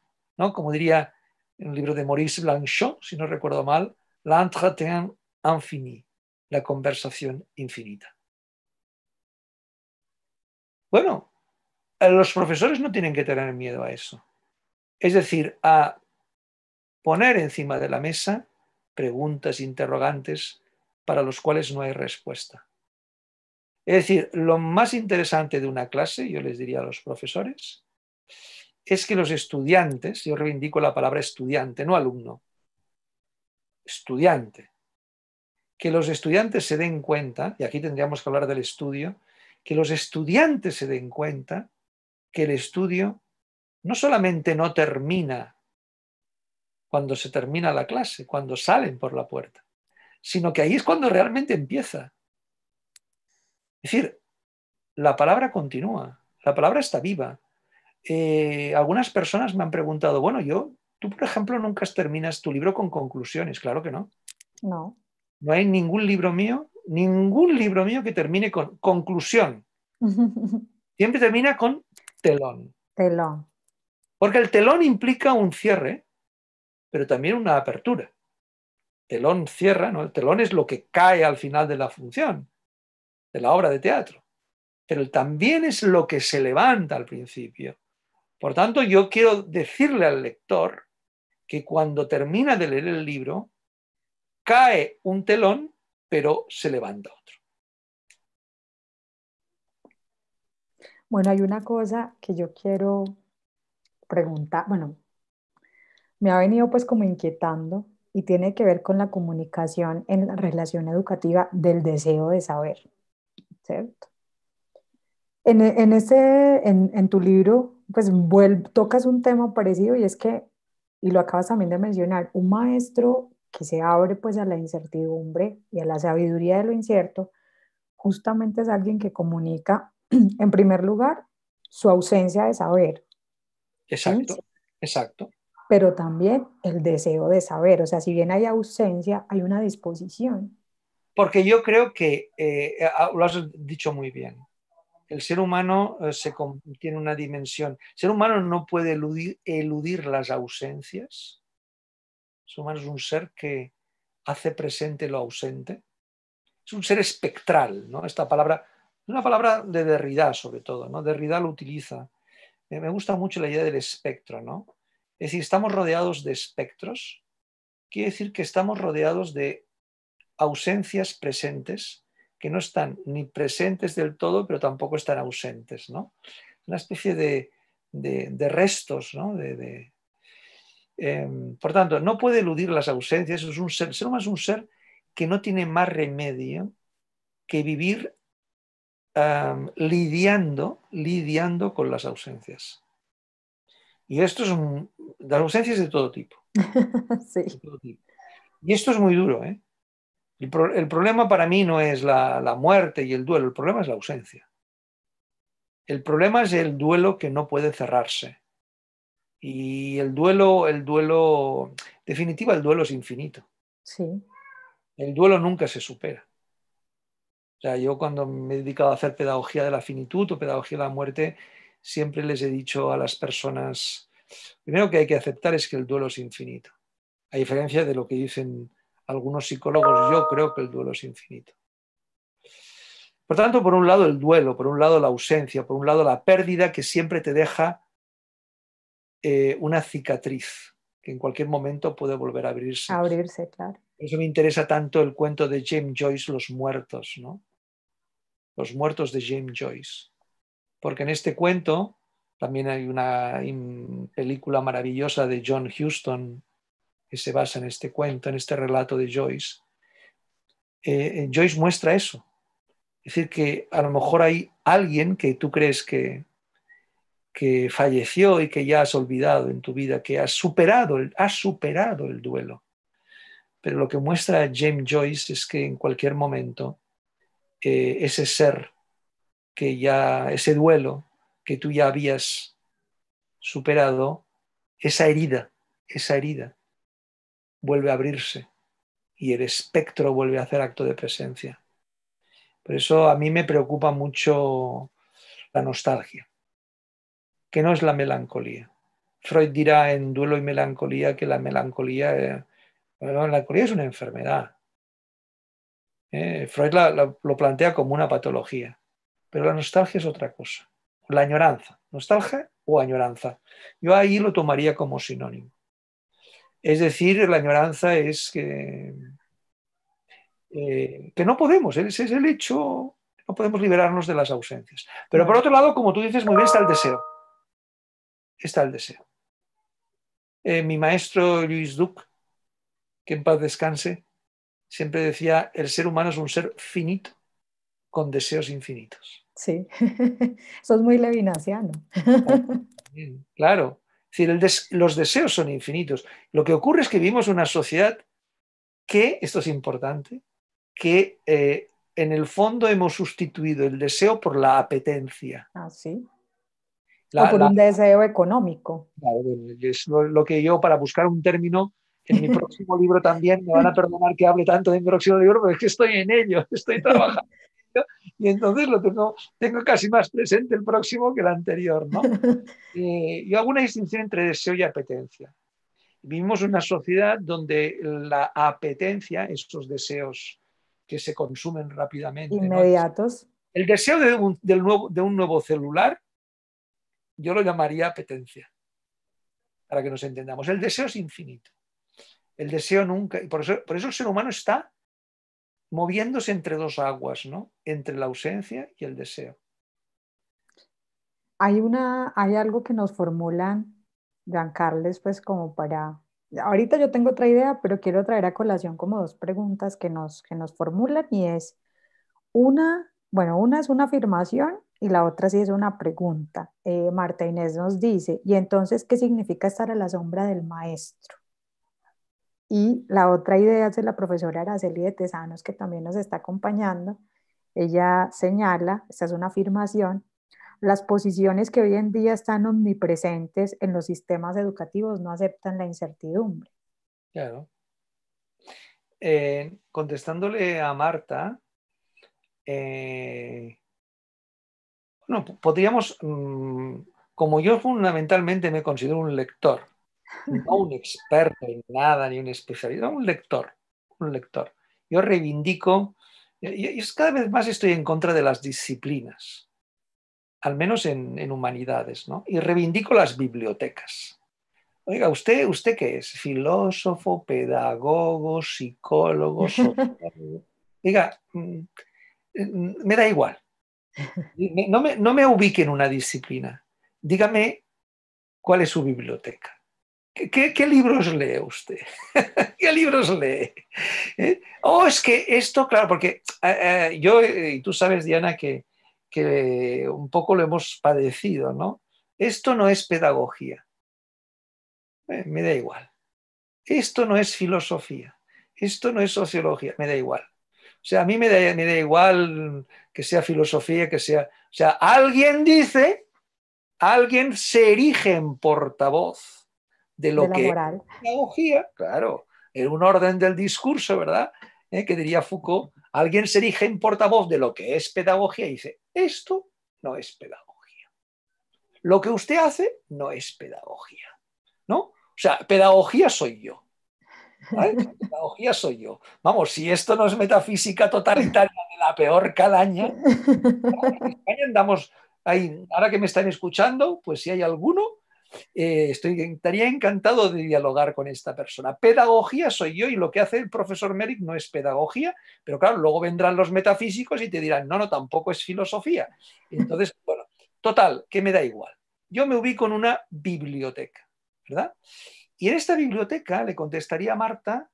como diría en el libro de Maurice Blanchot, si no recuerdo mal, l'entretien infini, la conversación infinita. Bueno, eh, los profesores no tienen que tener miedo a eso. Es decir, a poner encima de la mesa preguntas, interrogantes para los cuales no hay respuesta. Es decir, lo más interesante de una clase, yo les diría a los profesores, es que los estudiantes, yo reivindico la palabra estudiante, no alumno, estudiante, que los estudiantes se den cuenta, y aquí tendríamos que hablar del estudio, que los estudiantes se den cuenta que el estudio no solamente no termina cuando se termina la clase, cuando salen por la puerta, sino que ahí es cuando realmente empieza. Es decir, la palabra continúa, la palabra está viva, eh, algunas personas me han preguntado, bueno, yo, tú por ejemplo nunca terminas tu libro con conclusiones, claro que no. No. No hay ningún libro mío, ningún libro mío que termine con conclusión. Siempre termina con telón. Telón. Porque el telón implica un cierre, pero también una apertura. Telón cierra, ¿no? El telón es lo que cae al final de la función, de la obra de teatro pero también es lo que se levanta al principio. Por tanto, yo quiero decirle al lector que cuando termina de leer el libro, cae un telón, pero se levanta otro. Bueno, hay una cosa que yo quiero preguntar, bueno, me ha venido pues como inquietando y tiene que ver con la comunicación en la relación educativa del deseo de saber, ¿cierto? En, en tu libro pues tocas un tema parecido y es que, y lo acabas también de mencionar, un maestro que se abre pues a la incertidumbre y a la sabiduría de lo incierto, justamente es alguien que comunica, en primer lugar, su ausencia de saber. Exacto, exacto. Pero también el deseo de saber, o sea, si bien hay ausencia, hay una disposición. Porque yo creo que, eh, eh, ah, lo has dicho muy bien, el ser humano eh, se, tiene una dimensión. El ser humano no puede eludir, las ausencias. El ser humano es un ser que hace presente lo ausente. Es un ser espectral, ¿no? Esta palabra es una palabra de Derrida, sobre todo, ¿no? Derrida lo utiliza. Me gusta mucho la idea del espectro, ¿no? Es decir, estamos rodeados de espectros. Quiere decir que estamos rodeados de ausencias presentes que no están ni presentes del todo, pero tampoco están ausentes. ¿no? Una especie de, restos. ¿no? De, em, por tanto, no puede eludir las ausencias. Es un ser, ser humano un ser que no tiene más remedio que vivir lidiando, lidiando con las ausencias. Y esto es un, las ausencias de todo tipo. sí. de todo tipo. Y esto es muy duro, ¿eh? El, problema para mí no es la, muerte y el duelo, el problema es la ausencia. El problema es el duelo que no puede cerrarse. Y el duelo, el duelo, definitiva, el duelo es infinito. Sí. El duelo nunca se supera. O sea, yo cuando me he dedicado a hacer pedagogía de la finitud o pedagogía de la muerte, siempre les he dicho a las personas, primero que hay que aceptar es que el duelo es infinito. A diferencia de lo que dicen algunos psicólogos, yo creo que el duelo es infinito. Por tanto, por un lado el duelo, por un lado la ausencia, por un lado la pérdida que siempre te deja eh, una cicatriz que en cualquier momento puede volver a abrirse. A abrirse, claro. Por eso me interesa tanto el cuento de James Joyce, Los Muertos, ¿no? Los Muertos de James Joyce. Porque en este cuento también hay una película maravillosa de John Huston, que se basa en este cuento, en este relato de Joyce, eh, eh, Joyce muestra eso. Es decir, que a lo mejor hay alguien que tú crees que, que falleció y que ya has olvidado en tu vida, que has superado, superado el duelo. Pero lo que muestra James Joyce es que en cualquier momento eh, ese ser que ya, ese duelo que tú ya habías superado, esa herida, esa herida vuelve a abrirse y el espectro vuelve a hacer acto de presencia. Por eso a mí me preocupa mucho la nostalgia, que no es la melancolía. Freud dirá en Duelo y Melancolía que la melancolía, eh, la es una enfermedad. ¿eh? Freud lo plantea como una patología, pero la nostalgia es otra cosa. La añoranza, nostalgia o añoranza. Yo ahí lo tomaría como sinónimo. Es decir, la añoranza es que, eh, no podemos, ese es el hecho, no podemos liberarnos de las ausencias. Pero por otro lado, como tú dices muy bien, está el deseo. Está el deseo. Eh, mi maestro Luis Duc, que en paz descanse, siempre decía, el ser humano es un ser finito con deseos infinitos. Sí, eso es muy levinasiano. Claro, es decir, los deseos son infinitos. Lo que ocurre es que vivimos una sociedad que, esto es importante, que eh, en el fondo hemos sustituido el deseo por la apetencia. Ah, sí. o por un deseo económico. es lo, que yo, para buscar un término, en mi próximo libro también, me van a perdonar que hable tanto de mi próximo libro, pero es que estoy en ello, estoy trabajando y entonces lo tengo, casi más presente el próximo que el anterior. ¿no? yo hago una distinción entre deseo y apetencia. Vivimos en una sociedad donde la apetencia, esos deseos que se consumen rápidamente. Inmediatos. El deseo de un, nuevo, de un nuevo celular, yo lo llamaría apetencia, para que nos entendamos. El deseo es infinito. El deseo nunca, por eso el ser humano está moviéndose entre dos aguas, ¿no? Entre la ausencia y el deseo. Hay, una, hay algo que nos formulan, Carles, pues como para... Ahorita yo tengo otra idea, pero quiero traer a colación como dos preguntas que nos, que nos formulan y es una, bueno, una es una afirmación y la otra sí es una pregunta. Eh, Marta Inés nos dice, ¿y entonces qué significa estar a la sombra del maestro? Y la otra idea es de la profesora Araceli de Tesanos, que también nos está acompañando. Ella señala, esta es una afirmación, las posiciones que hoy en día están omnipresentes en los sistemas educativos no aceptan la incertidumbre. Claro. Eh, contestándole a Marta, eh, bueno, podríamos, mm, como yo fundamentalmente me considero un lector, no un experto en nada, ni un especialista, un lector, un lector. Yo reivindico, y cada vez más estoy en contra de las disciplinas, al menos en, humanidades, ¿no? Y reivindico las bibliotecas. Oiga, ¿usted, ¿usted qué es? Filósofo, pedagogo, psicólogo, Oiga, mm, mm, me da igual. no me ubique en una disciplina. Dígame cuál es su biblioteca. ¿Qué, libros lee usted? ¿Qué libros lee? ¿Eh? oh, es que esto, claro, porque eh, eh, yo, y tú sabes, Diana, que, un poco lo hemos padecido, ¿no? Esto no es pedagogía. me da igual. Esto no es filosofía. Esto no es sociología. Me da igual. O sea, a mí me da, me da igual que sea filosofía, que sea... O sea, alguien dice, alguien se erige en portavoz de lo que pedagogía, claro, en un orden del discurso, ¿verdad? Eh, que diría Foucault, alguien se erige en portavoz de lo que es pedagogía y dice, esto no es pedagogía. Lo que usted hace no es pedagogía, ¿no? O sea, pedagogía soy yo. ¿vale? pedagogía soy yo. Vamos, si esto no es metafísica totalitaria de la peor calaña, andamos ahí. Ahora que me están escuchando, pues si hay alguno, eh, estoy, estaría encantado de dialogar con esta persona. Pedagogía soy yo y lo que hace el profesor Merrick no es pedagogía, pero claro, luego vendrán los metafísicos y te dirán, no, no, tampoco es filosofía. Entonces, bueno, total, que me da igual. Yo me ubico en una biblioteca, ¿verdad? Y en esta biblioteca le contestaría a Marta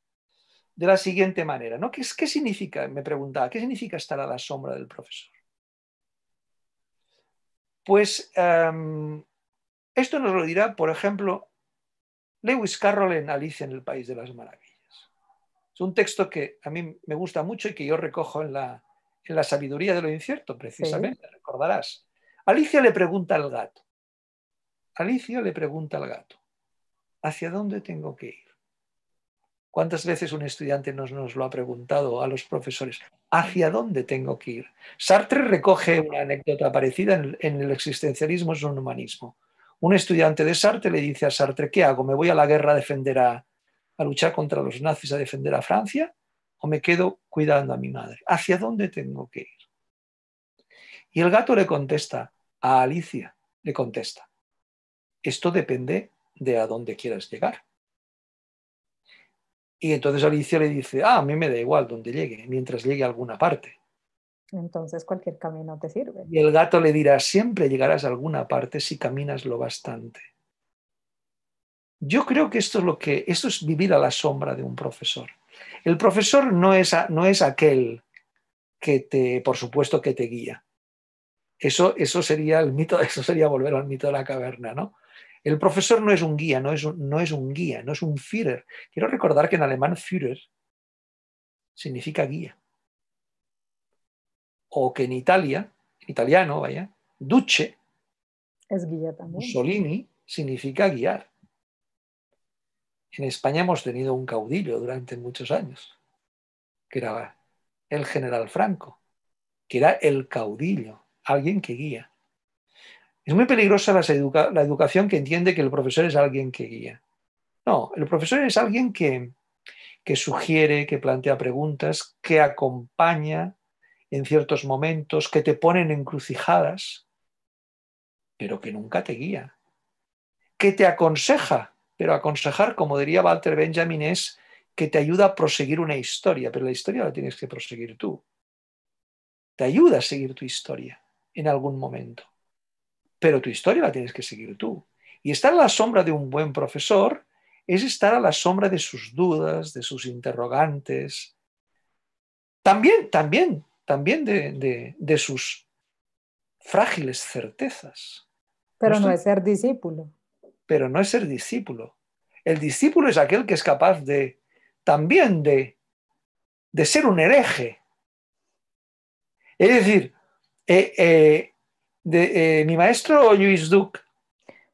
de la siguiente manera, ¿no? ¿Qué, significa, me preguntaba, qué significa estar a la sombra del profesor? Pues em, esto nos lo dirá, por ejemplo, Lewis Carroll en Alicia en el País de las Maravillas. Es un texto que a mí me gusta mucho y que yo recojo en la, sabiduría de lo incierto, precisamente, recordarás. Alicia le pregunta al gato, Alicia le pregunta al gato, ¿hacia dónde tengo que ir? ¿Cuántas veces un estudiante nos, lo ha preguntado a los profesores? ¿Hacia dónde tengo que ir? Sartre recoge una anécdota parecida en, el existencialismo es un humanismo un estudiante de Sartre le dice a Sartre, ¿qué hago? ¿Me voy a la guerra a defender a, luchar contra los nazis, a defender a Francia? ¿O me quedo cuidando a mi madre? ¿Hacia dónde tengo que ir? Y el gato le contesta, a Alicia le contesta, esto depende de a dónde quieras llegar. Y entonces Alicia le dice, ah, a mí me da igual dónde llegue, mientras llegue a alguna parte. Entonces cualquier camino te sirve. Y el gato le dirá, siempre llegarás a alguna parte si caminas lo bastante. Yo creo que esto es lo que esto es vivir a la sombra de un profesor. El profesor no es, no es aquel que te, por supuesto, que te guía. Eso, eso sería el mito, eso sería volver al mito de la caverna, ¿no? El profesor no es un guía, no es un, no es un guía, no es un Führer. Quiero recordar que en alemán Führer significa guía o que en Italia, en italiano, vaya, duce, es Mussolini significa guiar. En España hemos tenido un caudillo durante muchos años, que era el general Franco, que era el caudillo, alguien que guía. Es muy peligrosa la, educación que entiende que el profesor es alguien que guía. No, el profesor es alguien que, que sugiere, que plantea preguntas, que acompaña, en ciertos momentos, que te ponen encrucijadas, pero que nunca te guía, que te aconseja, pero aconsejar, como diría Walter Benjamin, es que te ayuda a proseguir una historia, pero la historia la tienes que proseguir tú. Te ayuda a seguir tu historia en algún momento, pero tu historia la tienes que seguir tú. Y estar a la sombra de un buen profesor es estar a la sombra de sus dudas, de sus interrogantes. También, también también de, sus frágiles certezas. Pero no, es ser discípulo. Pero no es ser discípulo. El discípulo es aquel que es capaz de también de, ser un hereje. Es decir, eh, eh, de, eh, mi maestro Luis Duc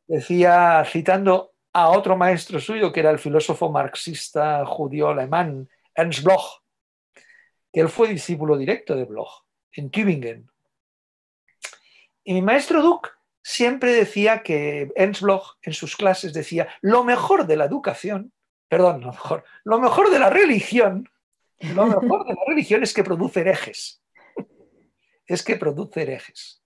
decía, citando a otro maestro suyo, que era el filósofo marxista judío alemán, Ernst Bloch, que él fue discípulo directo de Bloch, en Tübingen. Y mi maestro Duke siempre decía que Ernst Bloch en sus clases decía, lo mejor de la educación, perdón, lo mejor, lo mejor de la religión, lo mejor de la religión es que produce herejes. Es que produce herejes.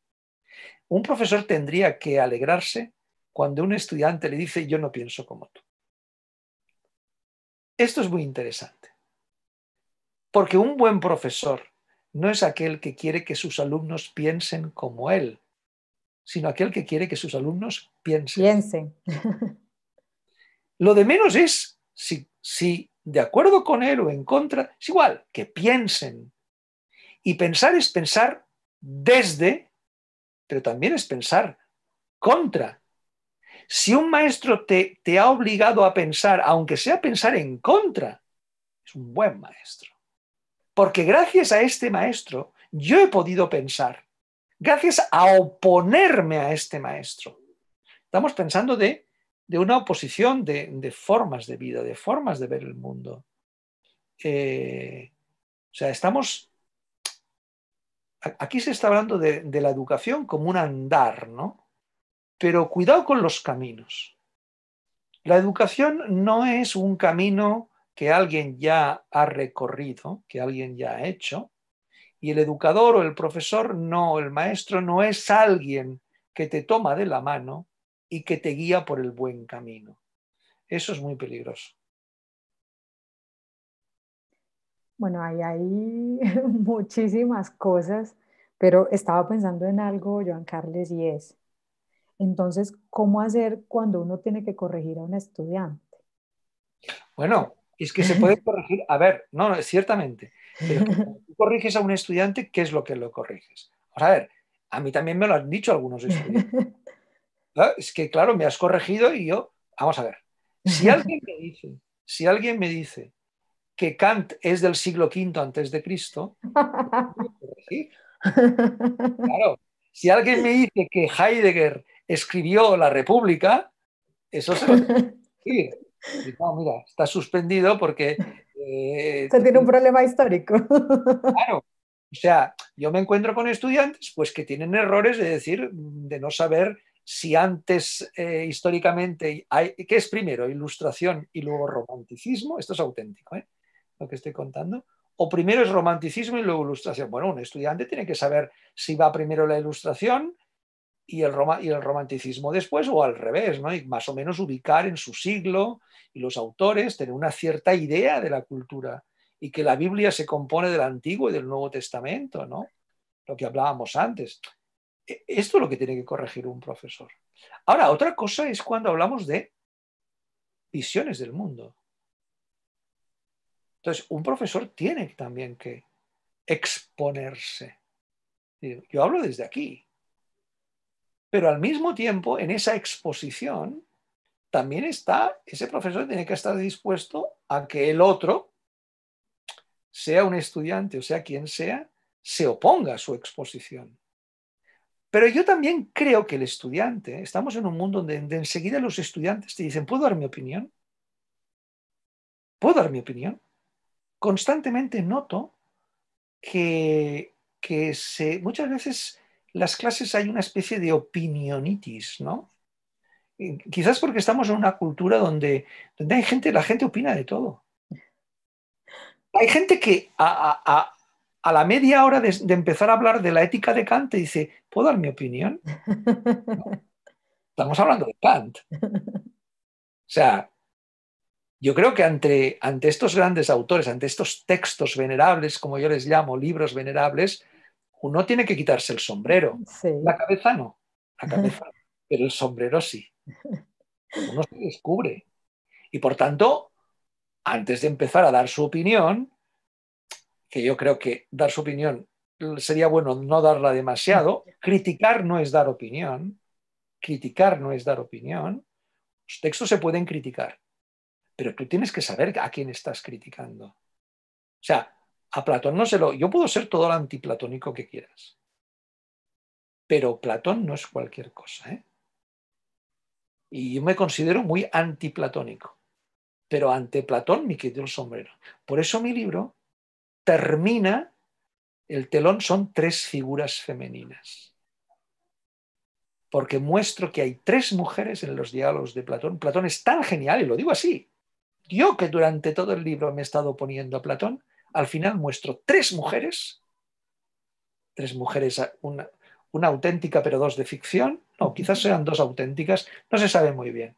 Un profesor tendría que alegrarse cuando un estudiante le dice, yo no pienso como tú. Esto es muy interesante. Porque un buen profesor no es aquel que quiere que sus alumnos piensen como él, sino aquel que quiere que sus alumnos piensen. Piensen. Lo de menos es si, de acuerdo con él o en contra, es igual, que piensen. Y pensar es pensar desde, pero también es pensar contra. Si un maestro te ha obligado a pensar, aunque sea pensar en contra, es un buen maestro. Porque gracias a este maestro yo he podido pensar, gracias a oponerme a este maestro. Estamos pensando de, una oposición de, formas de vida, de formas de ver el mundo. Eh, o sea, estamos... Aquí se está hablando de, de la educación como un andar, ¿no? Pero cuidado con los caminos. La educación no es un camino que alguien ya ha recorrido, que alguien ya ha hecho, y el educador o el profesor no, el maestro no es alguien que te toma de la mano y que te guía por el buen camino. Eso es muy peligroso. Bueno, hay muchísimas cosas, pero estaba pensando en algo, Joan Carles, y es, entonces, ¿cómo hacer cuando uno tiene que corregir a un estudiante? Bueno, es que se puede corregir, a ver, no, ciertamente, pero tú corriges a un estudiante, ¿qué es lo que lo corriges? Vamos a ver, a mí también me lo han dicho algunos estudiantes. Ah, es que, claro, me has corregido y yo, vamos a ver, si alguien me dice, si alguien me dice que Kant es del siglo V antes de Cristo, claro, si alguien me dice que Heidegger escribió La República, eso se lo no, mira, está suspendido porque... Eh, Se tiene un problema histórico. Claro. O sea, yo me encuentro con estudiantes pues que tienen errores de decir, mm, de no saber si antes eh, históricamente hay, ¿qué es primero? Ilustración y luego romanticismo. Esto es auténtico, ¿eh? lo que estoy contando. O primero es romanticismo y luego ilustración. Bueno, un estudiante tiene que saber si va primero la ilustración, y el, Roma, y el romanticismo después o al revés, ¿no? Y más o menos ubicar en su siglo y los autores, tener una cierta idea de la cultura y que la Biblia se compone del Antiguo y del Nuevo Testamento, ¿no? Lo que hablábamos antes. E, esto es lo que tiene que corregir un profesor. Ahora, otra cosa es cuando hablamos de visiones del mundo. Entonces, un profesor tiene también que exponerse. Yo hablo desde aquí, pero al mismo tiempo, en esa exposición, también está, ese profesor tiene que estar dispuesto a que el otro, sea un estudiante o sea quien sea, se oponga a su exposición. Pero yo también creo que el estudiante, estamos en un mundo donde enseguida los estudiantes te dicen, ¿puedo dar mi opinión? ¿Puedo dar mi opinión? Constantemente noto que, que se, muchas veces las clases hay una especie de opinionitis, ¿no? quizás porque estamos en una cultura donde, hay gente, la gente opina de todo. Hay gente que a, la media hora de, empezar a hablar de la ética de Kant dice, ¿puedo dar mi opinión? Estamos hablando de Kant. O sea, yo creo que ante estos grandes autores, ante estos textos venerables, como yo les llamo, libros venerables, uno tiene que quitarse el sombrero. La cabeza no, la cabeza no, pero el sombrero sí. Uno se descubre. Y por tanto, antes de empezar a dar su opinión, que yo creo que dar su opinión sería bueno no darla demasiado, criticar no es dar opinión, criticar no es dar opinión, los textos se pueden criticar, pero tú tienes que saber a quién estás criticando. O sea, a Platón no se lo... Yo puedo ser todo lo antiplatónico que quieras, pero Platón no es cualquier cosa. ¿eh? Y yo me considero muy antiplatónico, pero ante Platón me quité el sombrero. Por eso mi libro termina, el telón son tres figuras femeninas porque muestro que hay tres mujeres en los diálogos de Platón. Platón es tan genial, y lo digo así. Yo que durante todo el libro me he estado poniendo a Platón, al final muestro tres mujeres, tres mujeres, una, auténtica pero dos de ficción, no, quizás sean dos auténticas, no se sabe muy bien,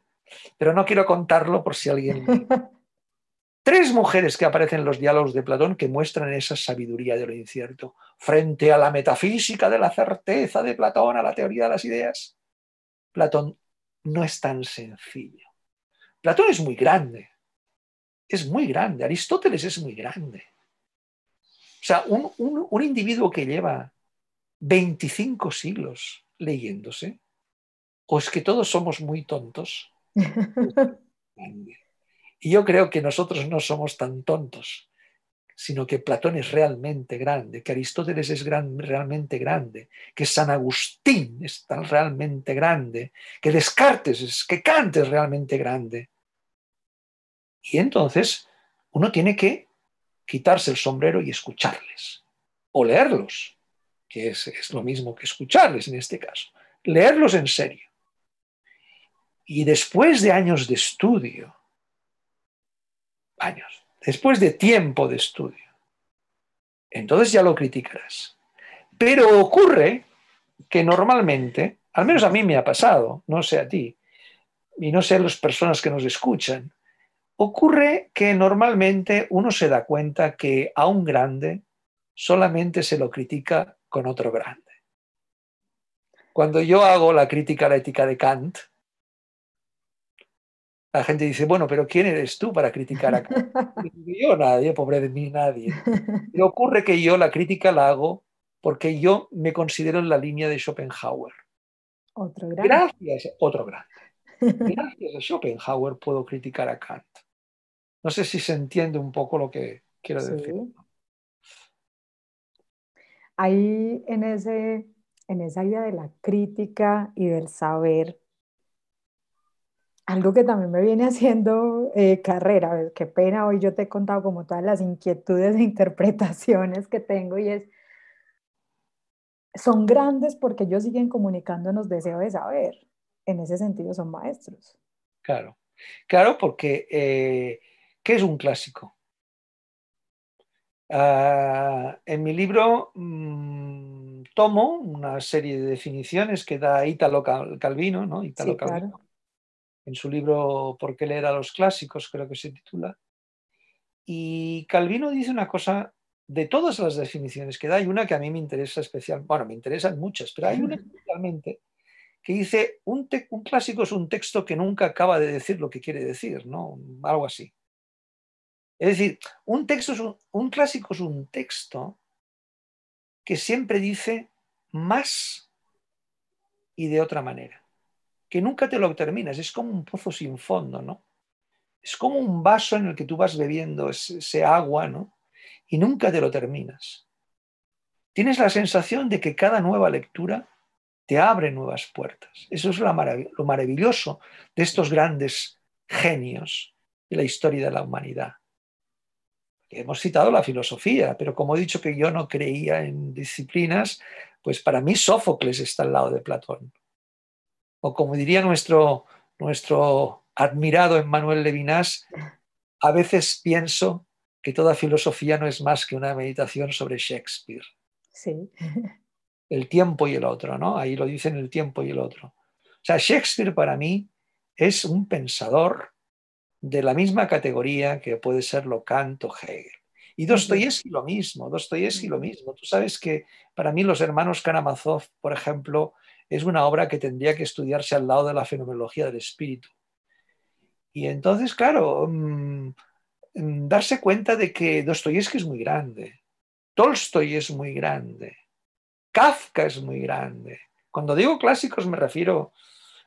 pero no quiero contarlo por si alguien... Tres mujeres que aparecen en los diálogos de Platón que muestran esa sabiduría de lo incierto, frente a la metafísica de la certeza de Platón, a la teoría de las ideas. Platón no es tan sencillo. Platón es muy grande, es muy grande, Aristóteles es muy grande. O sea, un, individuo que lleva 25 siglos leyéndose, o es que todos somos muy tontos. y yo creo que nosotros no somos tan tontos, sino que Platón es realmente grande, que Aristóteles es realmente grande, que San Agustín es tan realmente grande, que Descartes es, que Kant es realmente grande. Y entonces uno tiene que quitarse el sombrero y escucharles, o leerlos, que es, lo mismo que escucharles en este caso, leerlos en serio. Y después de años de estudio, años, después de tiempo de estudio, entonces ya lo criticarás. Pero ocurre que normalmente, al menos a mí me ha pasado, no sé a ti, y no sé a las personas que nos escuchan, Ocurre que normalmente uno se da cuenta que a un grande solamente se lo critica con otro grande. Cuando yo hago la crítica a la ética de Kant, la gente dice, bueno, pero ¿quién eres tú para criticar a Kant? yo nadie, pobre de mí nadie. ocurre que yo la crítica la hago porque yo me considero en la línea de Schopenhauer. Otro Gracias, otro grande. Gracias a Schopenhauer puedo criticar a Kant. No sé si se entiende un poco lo que quiero decir. Ahí en, ese, en esa idea de la crítica y del saber, algo que también me viene haciendo eh, carrera, qué pena, hoy yo te he contado como todas las inquietudes e interpretaciones que tengo y es, son grandes porque ellos siguen comunicándonos deseo de saber, en ese sentido son maestros. Claro, claro, porque eh, ¿Qué es un clásico? Ah, en mi libro mm, tomo una serie de definiciones que da Italo Calvino, ¿no? En su libro ¿Por qué leer a los clásicos? creo que se titula. Y Calvino dice una cosa de todas las definiciones que da, hay una que a mí me interesa especial, bueno, me interesan muchas, pero hay una especialmente que dice, un, un clásico es un texto que nunca acaba de decir lo que quiere decir, ¿no? Algo así. Es decir, un, texto un, clásico es un texto que siempre dice más y de otra manera, que nunca te lo terminas, es como un pozo sin fondo, ¿no? Es como un vaso en el que tú vas bebiendo ese, agua, ¿no? Y nunca te lo terminas. Tienes la sensación de que cada nueva lectura te abre nuevas puertas. Eso es lo maravilloso de estos grandes genios de la historia de la humanidad hemos citado la filosofía, pero como he dicho que yo no creía en disciplinas, pues para mí Sófocles está al lado de Platón. O como diría nuestro, nuestro admirado Emmanuel Levinas, a veces pienso que toda filosofía no es más que una meditación sobre Shakespeare. Sí. El tiempo y el otro, ¿no? Ahí lo dicen el tiempo y el otro. O sea, Shakespeare para mí es un pensador de la misma categoría que puede ser lo canto Hegel. Y Dostoyevsky lo mismo, Dostoyevsky lo mismo. Tú sabes que para mí Los hermanos Karamazov, por ejemplo, es una obra que tendría que estudiarse al lado de la fenomenología del espíritu. Y entonces, claro, mm, mm, darse cuenta de que Dostoyevsky es muy grande, Tolstoy es muy grande, Kafka es muy grande. Cuando digo clásicos me refiero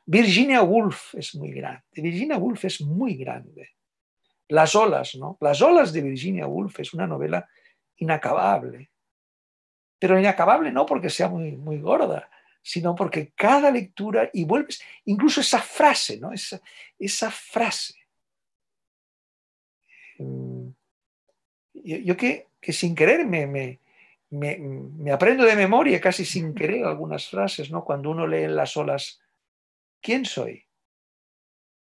Virginia Woolf es muy grande, Virginia Woolf es muy grande. Las olas, ¿no? Las olas de Virginia Woolf es una novela inacabable. Pero inacabable no porque sea muy, muy gorda, sino porque cada lectura y vuelves, incluso esa frase, ¿no? Esa, esa frase. Em, yo, que, sin querer me, me, aprendo de memoria casi sin querer algunas frases, ¿no? Cuando uno lee las olas ¿quién soy?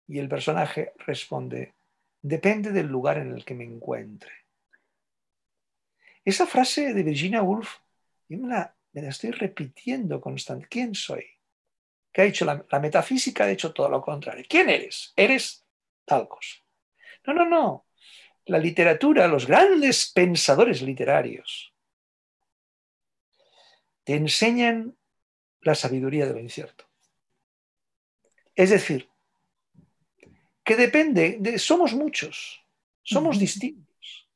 Y el personaje responde, depende del lugar en el que me encuentre. Esa frase de Virginia Woolf, yo me la, estoy repitiendo constantemente. ¿Quién soy? Que ha hecho la, metafísica, ha hecho todo lo contrario. ¿Quién eres? Eres tal cosa. No, no, no. La literatura, los grandes pensadores literarios, te enseñan la sabiduría de lo incierto. Es decir, que depende de, somos muchos, somos distintos,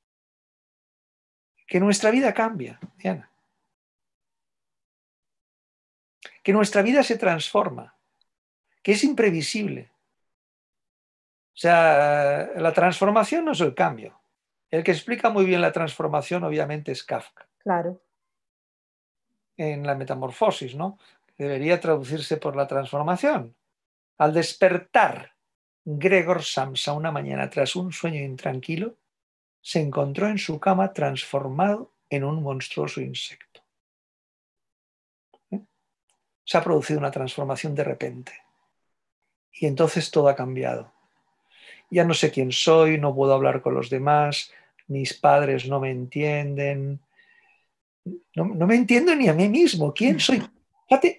que nuestra vida cambia, Diana, que nuestra vida se transforma, que es imprevisible. O sea, la transformación no es el cambio. El que explica muy bien la transformación, obviamente, es Kafka. Claro. En la metamorfosis, ¿no? Debería traducirse por la transformación. Al despertar Gregor Samsa una mañana tras un sueño intranquilo, se encontró en su cama transformado en un monstruoso insecto. ¿Eh? Se ha producido una transformación de repente. Y entonces todo ha cambiado. Ya no sé quién soy, no puedo hablar con los demás, mis padres no me entienden. no me entiendo ni a mí mismo. ¿Quién mm. soy?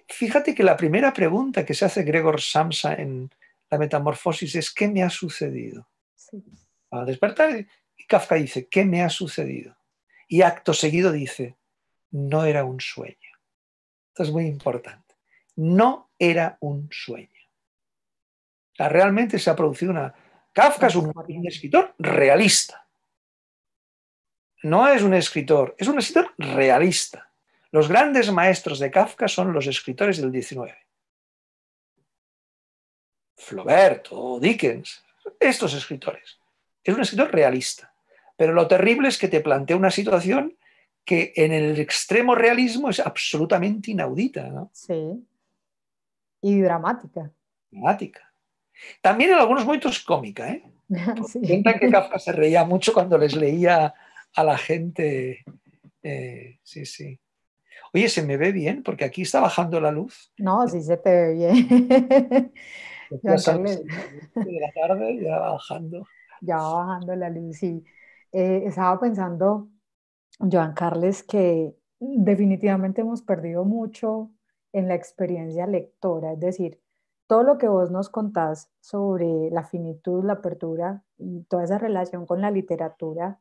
Fíjate, que la primera pregunta que se hace Gregor Samsa en la metamorfosis es ¿qué me ha sucedido? Sí. Al despertar, Kafka dice, ¿qué me ha sucedido? Y acto seguido dice, no era un sueño. Esto es muy importante. No era un sueño. realmente se ha producido una... Kafka es un escritor realista. No es un escritor, es un escritor realista. Los grandes maestros de Kafka son los escritores del XIX. Flaubert Dickens, estos escritores. Es un escritor realista. Pero lo terrible es que te plantea una situación que en el extremo realismo es absolutamente inaudita. ¿no? Sí. Y dramática. Dramática. También en algunos momentos cómica. ¿eh? que Kafka se reía mucho cuando les leía a la gente. Eh, sí, sí. Oye, ¿se me ve bien? Porque aquí está bajando la luz. No, sí se te ve bien. Pues ya de la tarde ya va bajando. Ya va bajando la luz, sí. Eh, estaba pensando, Joan Carles, que definitivamente hemos perdido mucho en la experiencia lectora, es decir, todo lo que vos nos contás sobre la finitud, la apertura y toda esa relación con la literatura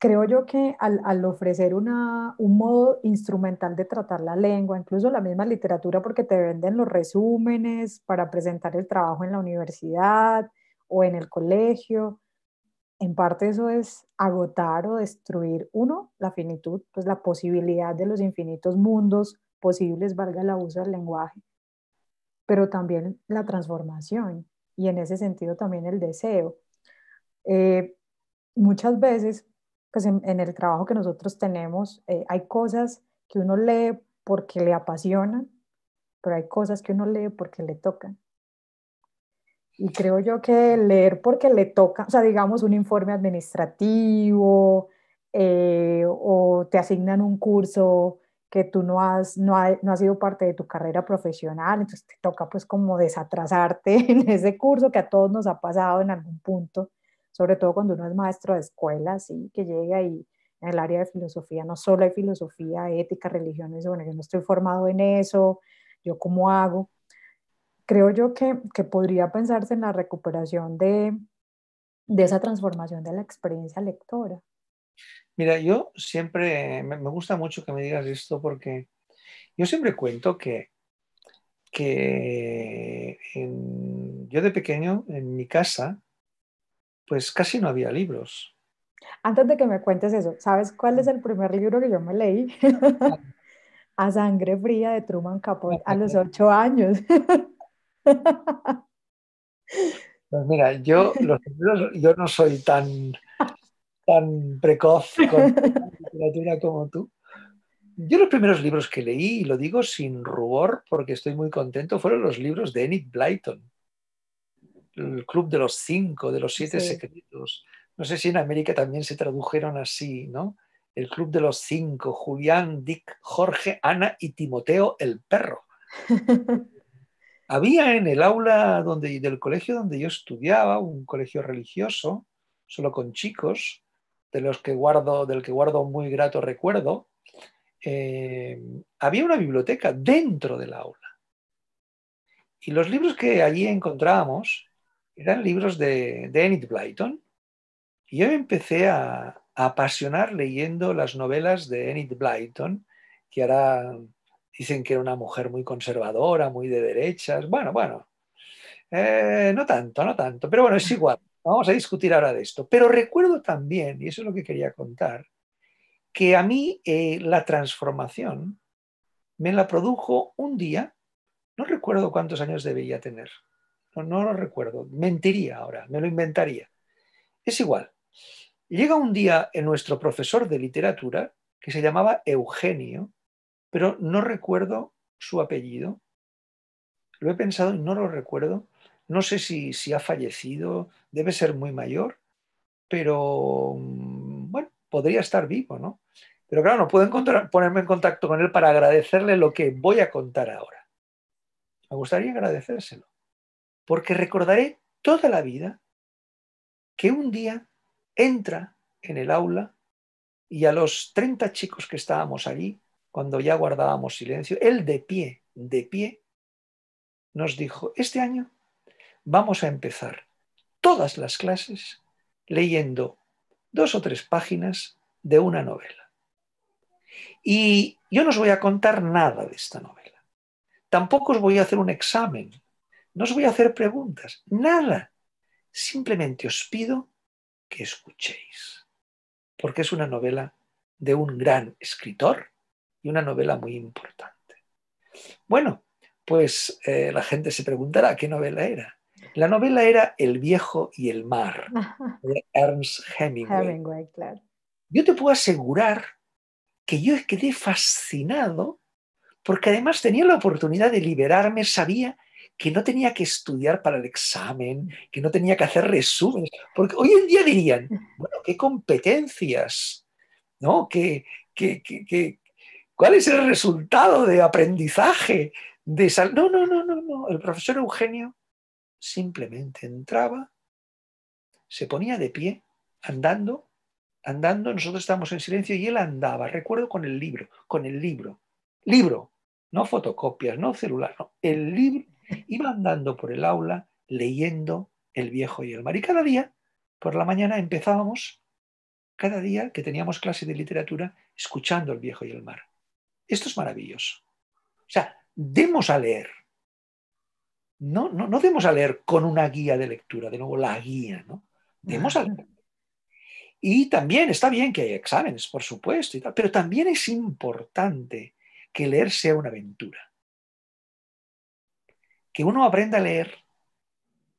creo yo que al, al ofrecer una, un modo instrumental de tratar la lengua, incluso la misma literatura, porque te venden los resúmenes para presentar el trabajo en la universidad o en el colegio, en parte eso es agotar o destruir, uno, la finitud, pues la posibilidad de los infinitos mundos posibles, valga el abuso del lenguaje, pero también la transformación y en ese sentido también el deseo. Eh, muchas veces pues en, el trabajo que nosotros tenemos, eh, hay cosas que uno lee porque le apasionan, pero hay cosas que uno lee porque le tocan. Y creo yo que leer porque le toca, o sea, digamos un informe administrativo eh, o te asignan un curso que tú no has, no, ha, no has sido parte de tu carrera profesional, entonces te toca pues como desatrasarte en ese curso que a todos nos ha pasado en algún punto sobre todo cuando uno es maestro de escuela, ¿sí? que llega y en el área de filosofía no solo hay filosofía, ética, religión, bueno, yo no estoy formado en eso, yo cómo hago. Creo yo que, que podría pensarse en la recuperación de, de esa transformación de la experiencia lectora. Mira, yo siempre, me gusta mucho que me digas esto porque yo siempre cuento que, que yo de pequeño en mi casa pues casi no había libros. Antes de que me cuentes eso, ¿sabes cuál es el primer libro que yo me leí? a sangre fría de Truman Capote a los ocho años. Pues mira, yo, los yo no soy tan, tan precoz con la literatura como tú. Yo los primeros libros que leí, y lo digo sin rubor porque estoy muy contento, fueron los libros de Enid Blyton el Club de los Cinco, de los Siete Secretos. No sé si en América también se tradujeron así, ¿no? El Club de los Cinco, Julián, Dick, Jorge, Ana y Timoteo el Perro. Había en el aula donde, del colegio donde yo estudiaba, un colegio religioso, solo con chicos, de los que guardo, del que guardo muy grato recuerdo, eh, había una biblioteca dentro del aula. Y los libros que allí encontrábamos eran libros de, Enid Blyton. Y yo empecé a, apasionar leyendo las novelas de Enid Blyton, que ahora dicen que era una mujer muy conservadora, muy de derechas. Bueno, bueno, eh, no tanto, no tanto, pero bueno, es igual. Vamos a discutir ahora de esto. Pero recuerdo también, y eso es lo que quería contar, que a mí eh, la transformación me la produjo un día, no recuerdo cuántos años debía tener, no, lo recuerdo, mentiría ahora, me lo inventaría. Es igual. Llega un día en nuestro profesor de literatura, que se llamaba Eugenio, pero no recuerdo su apellido. Lo he pensado y no lo recuerdo. No sé si, ha fallecido, debe ser muy mayor, pero mm, bueno, podría estar vivo, ¿no? Pero claro, no puedo ponerme en contacto con él para agradecerle lo que voy a contar ahora. Me gustaría agradecérselo porque recordaré toda la vida que un día entra en el aula y a los 30 chicos que estábamos allí, cuando ya guardábamos silencio, él de pie, de pie, nos dijo, este año vamos a empezar todas las clases leyendo dos o tres páginas de una novela. Y yo no os voy a contar nada de esta novela. Tampoco os voy a hacer un examen no os voy a hacer preguntas, nada. Simplemente os pido que escuchéis, porque es una novela de un gran escritor y una novela muy importante. Bueno, pues eh, la gente se preguntará qué novela era. La novela era El viejo y el mar, de Ernst Hemingway. Yo te puedo asegurar que yo quedé fascinado porque además tenía la oportunidad de liberarme, sabía que no tenía que estudiar para el examen, que no tenía que hacer resúmenes, porque hoy en día dirían, bueno, qué competencias, ¿no? cuál es el resultado de aprendizaje? No, no, no, no, no. El profesor Eugenio simplemente entraba, se ponía de pie, andando, andando, nosotros estábamos en silencio y él andaba, recuerdo, con el libro, con el libro, libro, no fotocopias, no celular, no, el libro Iba andando por el aula leyendo El viejo y el mar. Y cada día, por la mañana, empezábamos, cada día que teníamos clase de literatura, escuchando El viejo y el mar. Esto es maravilloso. O sea, demos a leer. No, no, demos a leer con una guía de lectura, de nuevo la guía, ¿no? Demos a leer. Y también está bien que hay exámenes, por supuesto, y pero también es importante que leer sea una aventura que uno aprenda a leer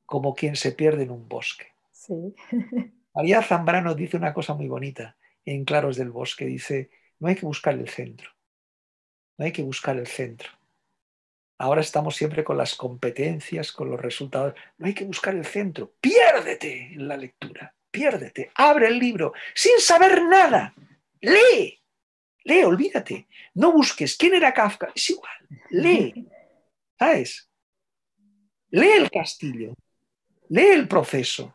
como quien se pierde en un bosque. María Zambrano dice una cosa muy bonita en Claros del Bosque, dice, no hay que buscar el centro, no hay que buscar el centro. Ahora estamos siempre con las competencias, con los resultados, no hay que buscar el centro, piérdete en la lectura, piérdete, abre el libro sin saber nada, lee, lee, olvídate, no busques quién era Kafka, es igual, lee, ¿sabes? Lee el castillo, lee el proceso. O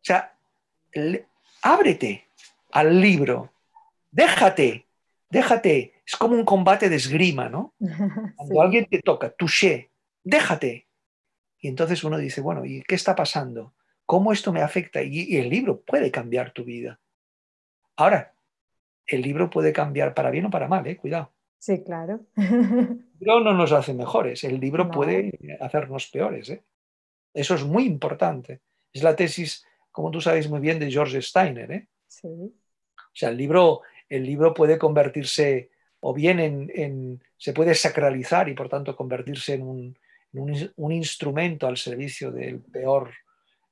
sea, ábrete al libro, déjate, déjate. Es como un combate de esgrima, ¿no? Cuando alguien te toca, touché, déjate. Y entonces uno dice, bueno, ¿y qué está pasando? ¿Cómo esto me afecta? y, el libro puede cambiar tu vida. Ahora, el libro puede cambiar para bien o para mal, ¿eh? cuidado. Sí, claro. El libro no nos hace mejores, el libro puede hacernos peores. ¿eh? Eso es muy importante. Es la tesis, como tú sabes muy bien, de George Steiner. ¿eh? Sí. O sea, el libro, el libro puede convertirse o bien en, se puede sacralizar y por tanto convertirse en un, un instrumento al servicio del peor,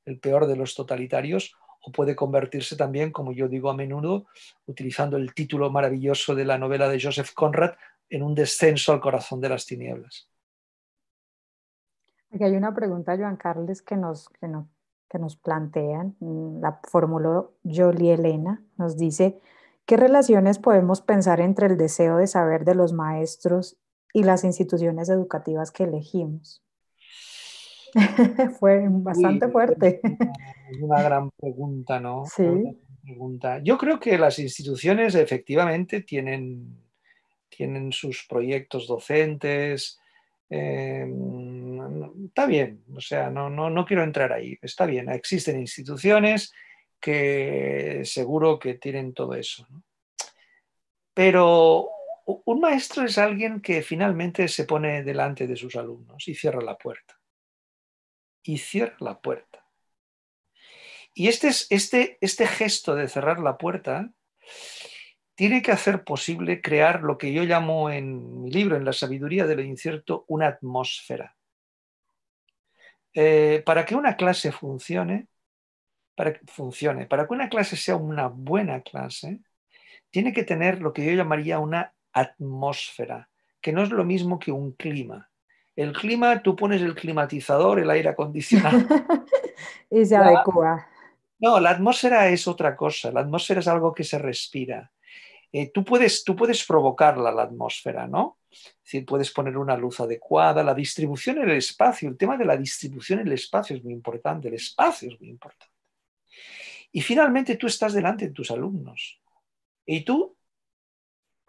el peor de los totalitarios o puede convertirse también, como yo digo a menudo, utilizando el título maravilloso de la novela de Joseph Conrad, en un descenso al corazón de las tinieblas. Aquí hay una pregunta, Joan Carles, que nos, que plantean, mm, la formuló Jolie Elena, nos dice, ¿qué relaciones podemos pensar entre el deseo de saber de los maestros y las instituciones educativas que elegimos? Fue bastante fuerte. una, gran pregunta, ¿no? Sí. Yo creo que las instituciones efectivamente tienen, tienen sus proyectos docentes. Eh, está bien, o sea, no, no, no quiero entrar ahí. Está bien, existen instituciones que seguro que tienen todo eso. ¿no? Pero un maestro es alguien que finalmente se pone delante de sus alumnos y cierra la puerta y cierra la puerta. Y este, este, este, gesto de cerrar la puerta tiene que hacer posible crear lo que yo llamo en mi libro, en la sabiduría de lo incierto, una atmósfera. Eh, para que una clase funcione, para que funcione, para que una clase sea una buena clase, tiene que tener lo que yo llamaría una atmósfera, que no es lo mismo que un clima el clima, tú pones el climatizador, el aire acondicionado. y se adecua. No, la atmósfera es otra cosa, la atmósfera es algo que se respira. Eh, tú, puedes, tú puedes provocarla, la atmósfera, ¿no? Es decir, puedes poner una luz adecuada, la distribución en el espacio, el tema de la distribución en el espacio es muy importante, el espacio es muy importante. Y finalmente tú estás delante de tus alumnos. Y tú,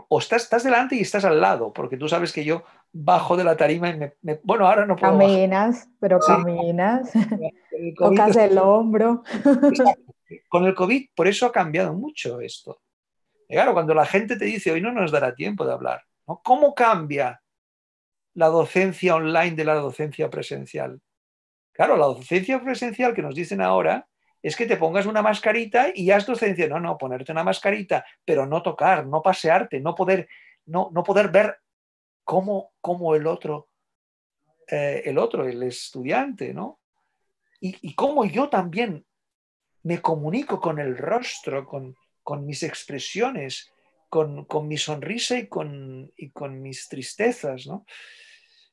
o estás delante y estás al lado, porque tú sabes que yo bajo de la tarima y me, bueno, ahora no puedo. Caminas, pero caminas, el el hombro. Con el COVID, por eso ha cambiado mucho esto. claro, cuando la gente te dice, hoy no nos dará tiempo de hablar, ¿no? ¿cómo cambia la docencia online de la docencia presencial? Claro, la docencia presencial que nos dicen ahora es que te pongas una mascarita y haz docencia. No, no, ponerte una mascarita, pero no tocar, no pasearte, no poder, no, no poder ver cómo, el otro, eh, el otro, el estudiante, ¿no? Y, y, cómo yo también me comunico con el rostro, con, con mis expresiones, con, con, mi sonrisa y con, y con mis tristezas, ¿no?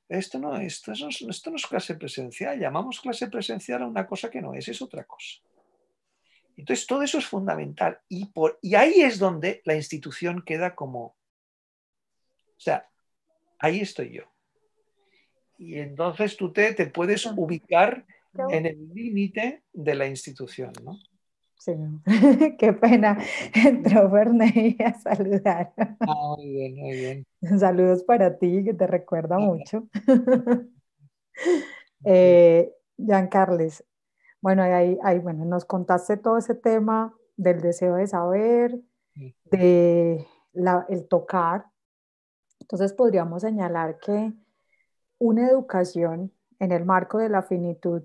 Esto no, esto, esto no es clase presencial, llamamos clase presencial a una cosa que no es, es otra cosa. Entonces, todo eso es fundamental y, por, y ahí es donde la institución queda como... O sea, ahí estoy yo. Y entonces tú te, te puedes ah. ubicar en el límite de la institución, ¿no? Sí, qué pena. Entró Bernay a saludar. Ah, muy bien, muy bien. Saludos para ti, que te recuerda mucho. eh, Jean Carles, bueno, ahí, ahí, bueno, nos contaste todo ese tema del deseo de saber, de el tocar, entonces podríamos señalar que una educación en el marco de la finitud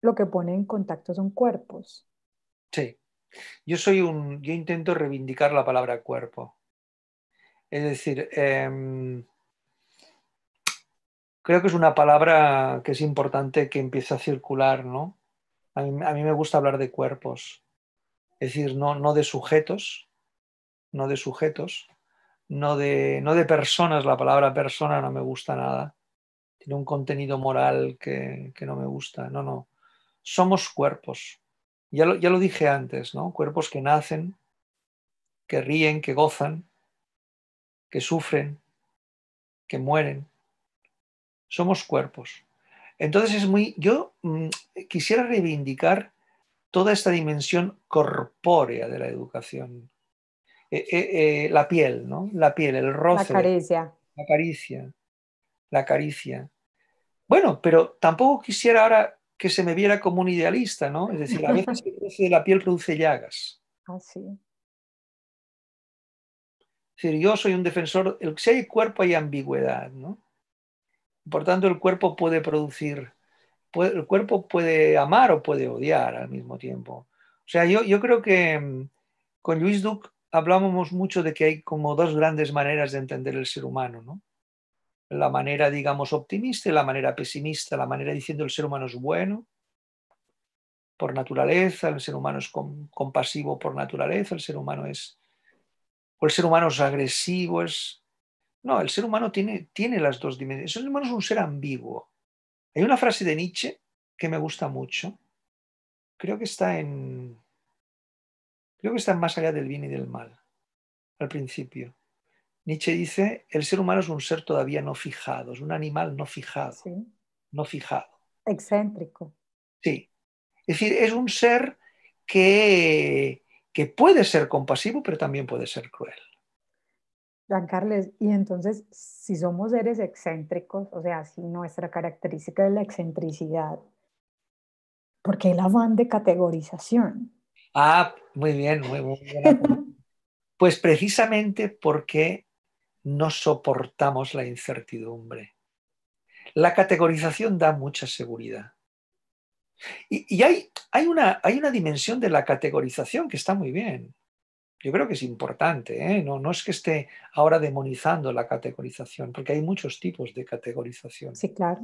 lo que pone en contacto son cuerpos. Sí. Yo soy un, yo intento reivindicar la palabra cuerpo. Es decir, em, creo que es una palabra que es importante que empiece a circular, ¿no? A mí, me gusta hablar de cuerpos. Es decir, no, no de sujetos, no de sujetos, no de, personas, la palabra persona no me gusta nada. Tiene un contenido moral que, que no me gusta. No, no. Somos cuerpos. Ya lo, ya lo dije antes, ¿no? Cuerpos que nacen, que ríen, que gozan, que sufren, que mueren. Somos cuerpos. Entonces es muy. Yo mm, quisiera reivindicar toda esta dimensión corpórea de la educación, eh, eh, eh, la piel, ¿no? La piel, el roce. La caricia. La caricia. La caricia. Bueno, pero tampoco quisiera ahora que se me viera como un idealista, ¿no? Es decir, a veces la piel produce llagas. Ah, sí. Es decir, yo soy un defensor, el, si hay cuerpo hay ambigüedad, ¿no? Por tanto, el cuerpo puede producir, el cuerpo puede amar o puede odiar al mismo tiempo. O sea, yo, creo que mm, con Luis Duc hablábamos mucho de que hay como dos grandes maneras de entender el ser humano, ¿no? La manera, digamos, optimista y la manera pesimista, la manera diciendo el ser humano es bueno por naturaleza, el ser humano es compasivo por naturaleza, el ser humano es... o el ser humano es agresivo, es... No, el ser humano tiene, tiene las dos dimensiones. El ser humano es un ser ambiguo. Hay una frase de Nietzsche que me gusta mucho. Creo que está en Creo que están más allá del bien y del mal, al principio. Nietzsche dice, el ser humano es un ser todavía no fijado, es un animal no fijado, no fijado. Excéntrico. Sí. Es decir, es un ser que, puede ser compasivo, pero también puede ser cruel. y entonces, si somos seres excéntricos, o sea, si nuestra característica es la excentricidad, ¿por qué el van de categorización? Ah, muy bien, muy, bien. Pues precisamente porque no soportamos la incertidumbre. La categorización da mucha seguridad. Y, hay, hay, una, dimensión de la categorización que está muy bien. Yo creo que es importante. ¿eh? No, no, es que esté ahora demonizando la categorización, porque hay muchos tipos de categorización. Sí, claro.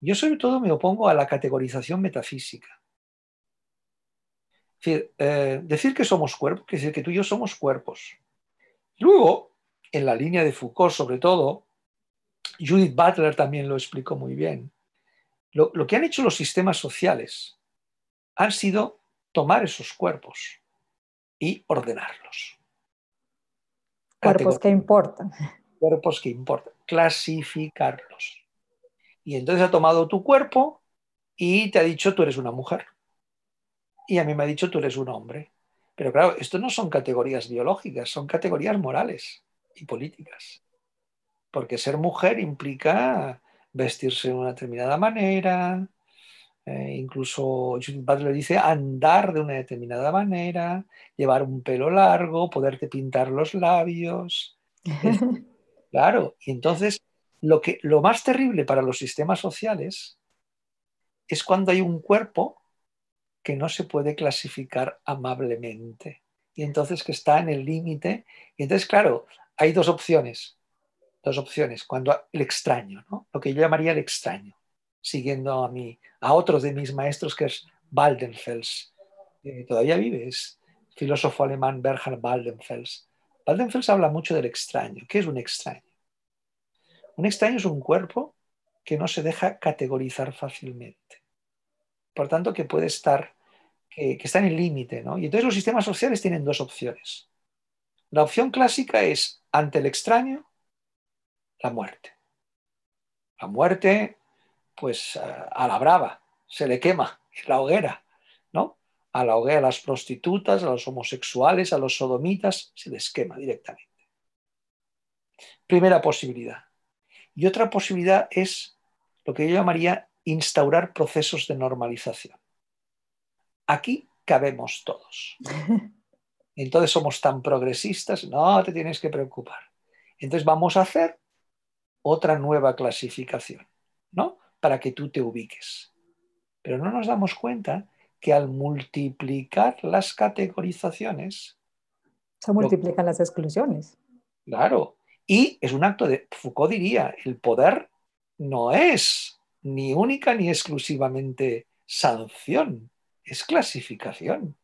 Yo sobre todo me opongo a la categorización metafísica. Eh, decir que somos cuerpos, que decir que tú y yo somos cuerpos. Luego, en la línea de Foucault sobre todo, Judith Butler también lo explicó muy bien, lo, lo que han hecho los sistemas sociales han sido tomar esos cuerpos y ordenarlos. Cuerpos que importan. Cuerpos que importan, clasificarlos. Y entonces ha tomado tu cuerpo y te ha dicho, tú eres una mujer y a mí me ha dicho tú eres un hombre. Pero claro, esto no son categorías biológicas, son categorías morales y políticas. Porque ser mujer implica vestirse de una determinada manera, eh, incluso Judith le dice andar de una determinada manera, llevar un pelo largo, poderte pintar los labios. claro, y entonces lo, que, lo más terrible para los sistemas sociales es cuando hay un cuerpo que no se puede clasificar amablemente y entonces que está en el límite. Y entonces, claro, hay dos opciones, dos opciones, cuando el extraño, ¿no? lo que yo llamaría el extraño, siguiendo a, mí, a otro de mis maestros que es Waldenfels, que todavía vive, es filósofo alemán Berhard Waldenfels. Waldenfels habla mucho del extraño. ¿Qué es un extraño? Un extraño es un cuerpo que no se deja categorizar fácilmente por tanto, que puede estar, que, está en el límite. ¿no? Y entonces los sistemas sociales tienen dos opciones. La opción clásica es, ante el extraño, la muerte. La muerte, pues a la brava, se le quema la hoguera, ¿no? A la hoguera a las prostitutas, a los homosexuales, a los sodomitas, se les quema directamente. Primera posibilidad. Y otra posibilidad es lo que yo llamaría instaurar procesos de normalización. Aquí cabemos todos. Entonces somos tan progresistas, no te tienes que preocupar. Entonces vamos a hacer otra nueva clasificación, ¿no? Para que tú te ubiques. Pero no nos damos cuenta que al multiplicar las categorizaciones... Se multiplican las exclusiones. Claro. Y es un acto de, Foucault diría, el poder no es ni única ni exclusivamente sanción, es clasificación.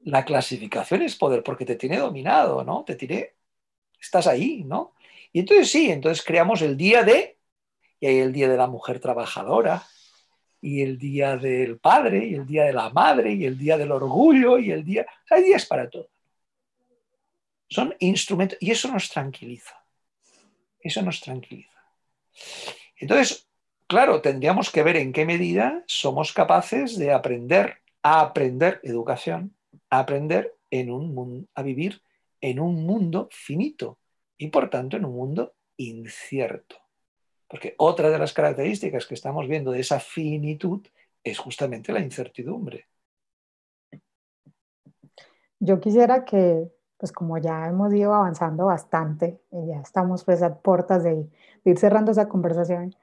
La clasificación es poder porque te tiene dominado, ¿no? Te tiene, estás ahí, ¿no? Y entonces sí, entonces creamos el día de, y hay el día de la mujer trabajadora, y el día del padre, y el día de la madre, y el día del orgullo, y el día, hay días para todo. Son instrumentos, y eso nos tranquiliza, eso nos tranquiliza. Entonces, Claro, tendríamos que ver en qué medida somos capaces de aprender a aprender educación, a aprender en un a vivir en un mundo finito y por tanto en un mundo incierto. Porque otra de las características que estamos viendo de esa finitud es justamente la incertidumbre. Yo quisiera que, pues como ya hemos ido avanzando bastante y ya estamos pues a puertas de, de ir cerrando esa conversación,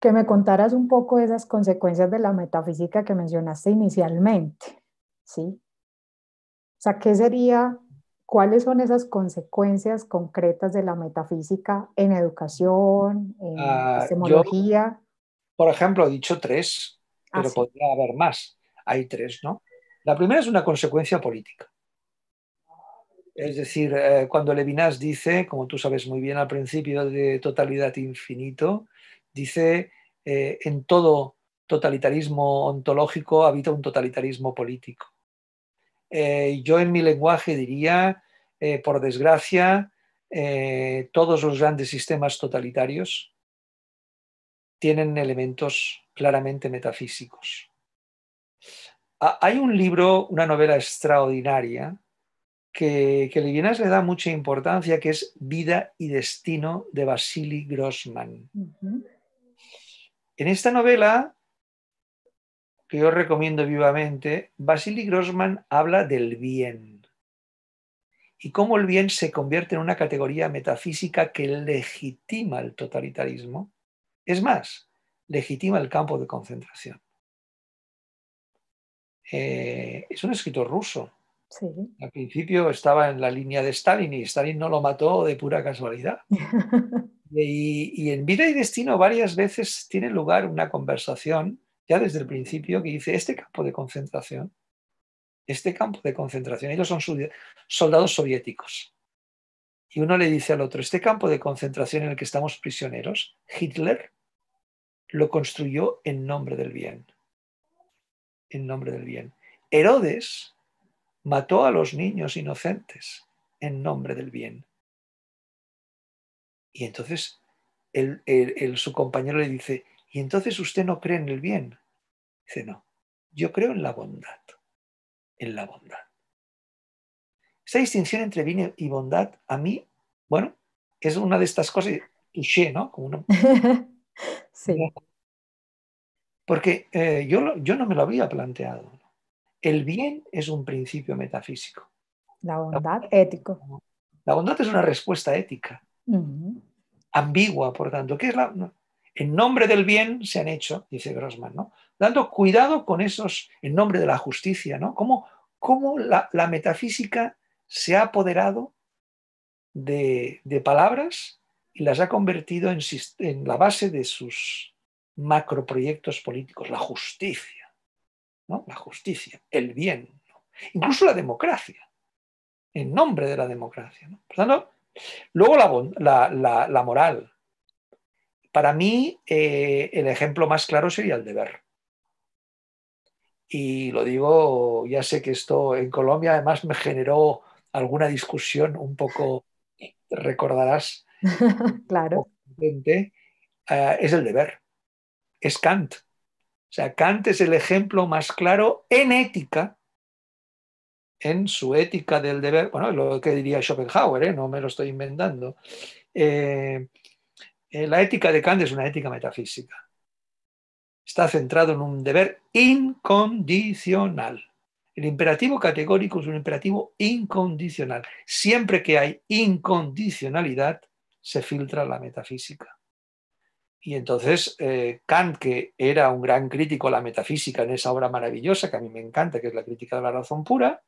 que me contaras un poco esas consecuencias de la metafísica que mencionaste inicialmente, ¿sí? O sea, ¿qué sería, cuáles son esas consecuencias concretas de la metafísica en educación, en ah, por ejemplo, he dicho tres, ah, pero podría haber más. Hay tres, ¿no? La primera es una consecuencia política. Es decir, eh, cuando Levinas dice, como tú sabes muy bien al principio de totalidad infinito, dice, eh, en todo totalitarismo ontológico habita un totalitarismo político. Eh, yo en mi lenguaje diría, eh, por desgracia, todos los grandes sistemas totalitarios tienen elementos claramente metafísicos. Ah, hay un libro, una novela extraordinaria, que, que Levinas le da mucha importancia, que es Vida y Destino de Vasily Grossman. En esta novela, que yo recomiendo vivamente, Vasily Grossman habla del bien y cómo el bien se convierte en una categoría metafísica que legitima el totalitarismo. Es más, legitima el campo de concentración. Eh, es un escritor ruso. Al principio estaba en la línea de Stalin y Stalin no lo mató de pura casualidad. Y, en Vida y Destino varias veces tiene lugar una conversación, ya desde el principio, que dice, este campo de concentración, este campo de concentración, ellos son soldados soviéticos. Y uno le dice al otro, este campo de concentración en el que estamos prisioneros, Hitler lo construyó en nombre del bien. En nombre del bien. Herodes mató a los niños inocentes en nombre del bien. Y entonces el, su compañero le dice, ¿y entonces usted no cree en el bien? Dice, no, yo creo en la bondad, en la bondad. Esa distinción entre bien y bondad, a mí, bueno, es una de estas cosas, touché, ¿no? sí. Porque eh, yo, no me lo había planteado. El bien es un principio metafísico. La bondad, ético. La bondad es una respuesta ética ambigua, por tanto, que es la, en nombre del bien se han hecho, dice Grossman, ¿no? Dando cuidado con esos, en nombre de la justicia, ¿no? Cómo, la, metafísica se ha apoderado de, palabras y las ha convertido en, la base de sus macroproyectos políticos, la justicia, ¿no? La justicia, el bien, incluso la democracia, en nombre de la democracia, ¿no? Por tanto, Luego la, la, moral. Para mí eh, el ejemplo más claro sería el deber. Y lo digo, ya sé que esto en Colombia además me generó alguna discusión un poco, recordarás, claro. Eh, es el deber, es Kant. O sea, Kant es el ejemplo más claro en ética en su ética del deber, bueno, lo que diría Schopenhauer, ¿eh? no me lo estoy inventando, eh, eh, la ética de Kant es una ética metafísica. Está centrado en un deber incondicional. El imperativo categórico es un imperativo incondicional. Siempre que hay incondicionalidad, se filtra la metafísica. Y entonces Kant, que era un gran crítico a la metafísica en esa obra maravillosa que a mí me encanta, que es la crítica de la razón pura,